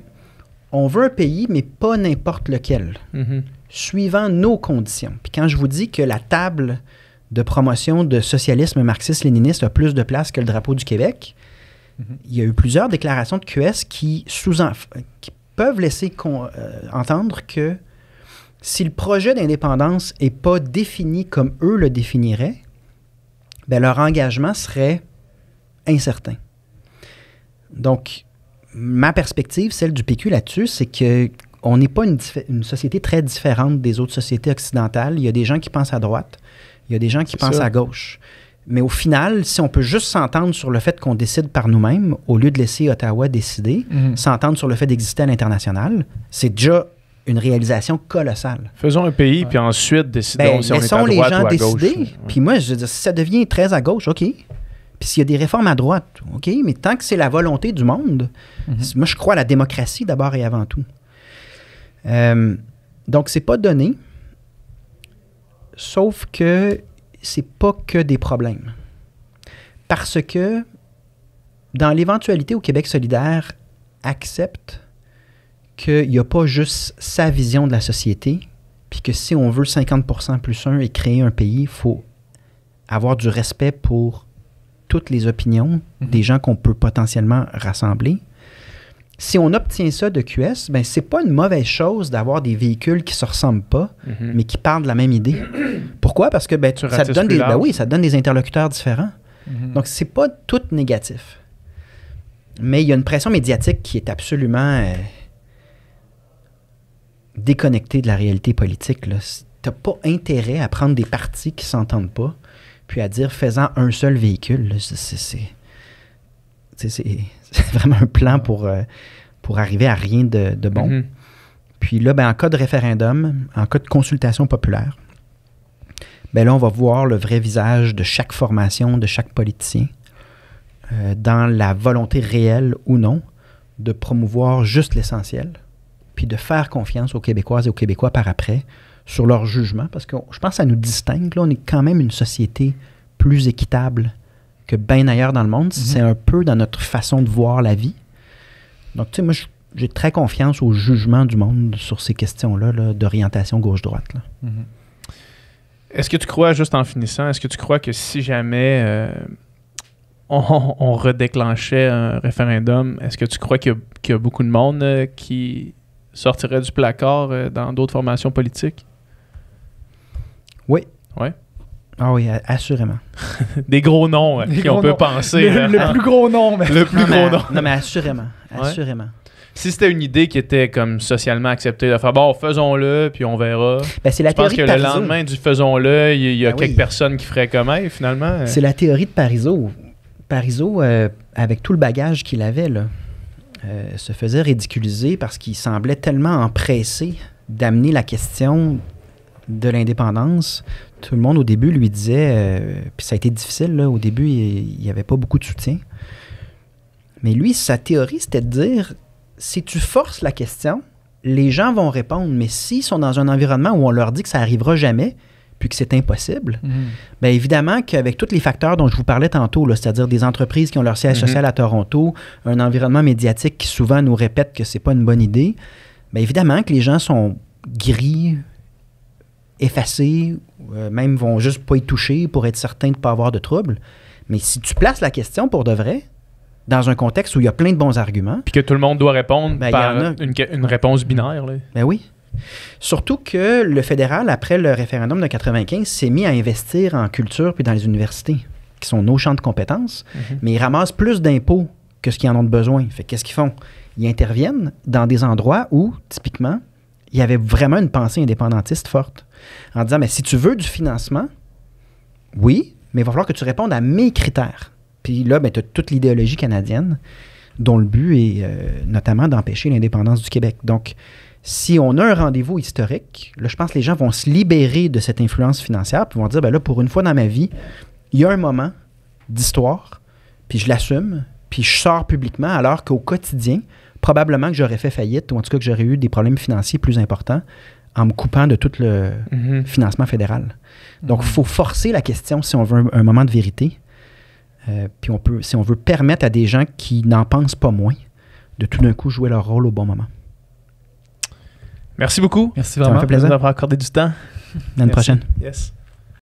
on veut un pays, mais pas n'importe lequel, mm-hmm. suivant nos conditions. Puis quand je vous dis que la table de promotion de socialisme marxiste-léniniste a plus de place que le drapeau du Québec. Mhm. Il y a eu plusieurs déclarations de QS qui, peuvent laisser euh, entendre que si le projet d'indépendance n'est pas défini comme eux le définiraient, ben, leur engagement serait incertain. Donc, ma perspective, celle du PQ là-dessus, c'est que on n'est pas une, société très différente des autres sociétés occidentales. Il y a des gens qui pensent à droite, il y a des gens qui pensent à gauche. Mais au final, si on peut juste s'entendre sur le fait qu'on décide par nous-mêmes, au lieu de laisser Ottawa décider, mhm. s'entendre sur le fait d'exister à l'international, c'est déjà une réalisation colossale. Faisons un pays, puis ensuite décidons ben, si on est à droite les gens ou à gauche. Puis moi, je ça devient très à gauche, OK. Puis s'il y a des réformes à droite, OK. Mais tant que c'est la volonté du monde, mhm. moi, je crois à la démocratie d'abord et avant tout. Euh, donc, c'est pas donné. Sauf que c'est pas que des problèmes. Parce que dans l'éventualité où Québec solidaire accepte qu'il n'y a pas juste sa vision de la société, puis que si on veut 50% plus un et créer un pays, il faut avoir du respect pour toutes les opinions mhm. des gens qu'on peut potentiellement rassembler si on obtient ça de QS, ben c'est pas une mauvaise chose d'avoir des véhicules qui se ressemblent pas, mhm. mais qui parlent de la même idée. Pourquoi Parce que ben, ben ça te donne des, ben oui, ça donne des interlocuteurs différents. Mhm. Donc c'est pas tout négatif. Mais il y a une pression médiatique qui est absolument euh, déconnectée de la réalité politique. T'as pas intérêt à prendre des partis qui s'entendent pas, puis à dire faisant un seul véhicule. C'est c'est vraiment un plan pour, euh, pour arriver à rien de, bon. Mhm. Puis là, ben, en cas de référendum, en cas de consultation populaire, ben là, on va voir le vrai visage de chaque formation, de chaque politicien, euh, dans la volonté réelle ou non de promouvoir juste l'essentiel, puis de faire confiance aux Québécoises et aux Québécois par après sur leur jugement, parce que je pense que ça nous distingue. Là, on est quand même une société plus équitable que bien ailleurs dans le monde. Mhm. C'est un peu dans notre façon de voir la vie. Donc, tu sais, moi, j'ai très confiance au jugement du monde sur ces questions-là d'orientation gauche-droite. Mhm. Est-ce que tu crois, juste en finissant, est-ce que tu crois que si jamais euh, on, redéclenchait un référendum, est-ce que tu crois qu'il y, a beaucoup de monde euh, qui sortirait du placard euh, dans d'autres formations politiques? Oui. Ouais. Ah oui, assurément. Des gros noms hein, qu'on on peut penser. Hein. Le, plus gros nom. Mais... Le plus gros nom. Non, mais assurément. Assurément. Si c'était une idée qui était comme socialement acceptée, de faire bon, faisons-le, puis on verra. Ben, c'est la Je pense que le lendemain du faisons-le, il y, a ben quelques personnes qui feraient comme elle, finalement. Hein. C'est la théorie de Parizeau. Parizeau, avec tout le bagage qu'il avait, là, euh, se faisait ridiculiser parce qu'il semblait tellement empressé d'amener la question de l'indépendance, tout le monde au début lui disait, euh, puis ça a été difficile, là, au début, il n'y avait pas beaucoup de soutien. Mais lui, sa théorie, c'était de dire, si tu forces la question, les gens vont répondre, mais s'ils sont dans un environnement où on leur dit que ça arrivera jamais, puis que c'est impossible, mais mhm. ben, évidemment qu'avec tous les facteurs dont je vous parlais tantôt, c'est-à-dire des entreprises qui ont leur siège mhm. social à Toronto, un environnement médiatique qui souvent nous répète que c'est pas une bonne idée, bien évidemment que les gens sont gris, effacés, euh, même vont juste pas y toucher pour être certain de ne pas avoir de troubles. Mais si tu places la question pour de vrai, dans un contexte où il y a plein de bons arguments. Puis que tout le monde doit répondre ben, par une, une, réponse binaire. Là. Ben oui. Surtout que le fédéral, après le référendum de 95, s'est mis à investir en culture puis dans les universités, qui sont nos champs de compétences, mm-hmm. mais ils ramassent plus d'impôts que ce qu'ils en ont de besoin. Fait qu'est-ce qu'ils font? Ils interviennent dans des endroits où, typiquement, il y avait vraiment une pensée indépendantiste forte en disant, mais si tu veux du financement, oui, mais il va falloir que tu répondes à mes critères. Puis là, ben, tu as toute l'idéologie canadienne dont le but est euh, notamment d'empêcher l'indépendance du Québec. Donc, si on a un rendez-vous historique, là, je pense que les gens vont se libérer de cette influence financière, puis vont dire, ben là, pour une fois dans ma vie, il y a un moment d'histoire, puis je l'assume, puis je sors publiquement, alors qu'au quotidien, probablement que j'aurais fait faillite, ou en tout cas que j'aurais eu des problèmes financiers plus importants en me coupant de tout le mhm. financement fédéral. Donc, il mhm. faut forcer la question si on veut un, moment de vérité. Euh, puis on peut, si on veut permettre à des gens qui n'en pensent pas moins de tout d'un coup jouer leur rôle au bon moment. Merci beaucoup. Merci vraiment. Ça fait plaisir d'avoir accordé du temps. L'année prochaine. Yes.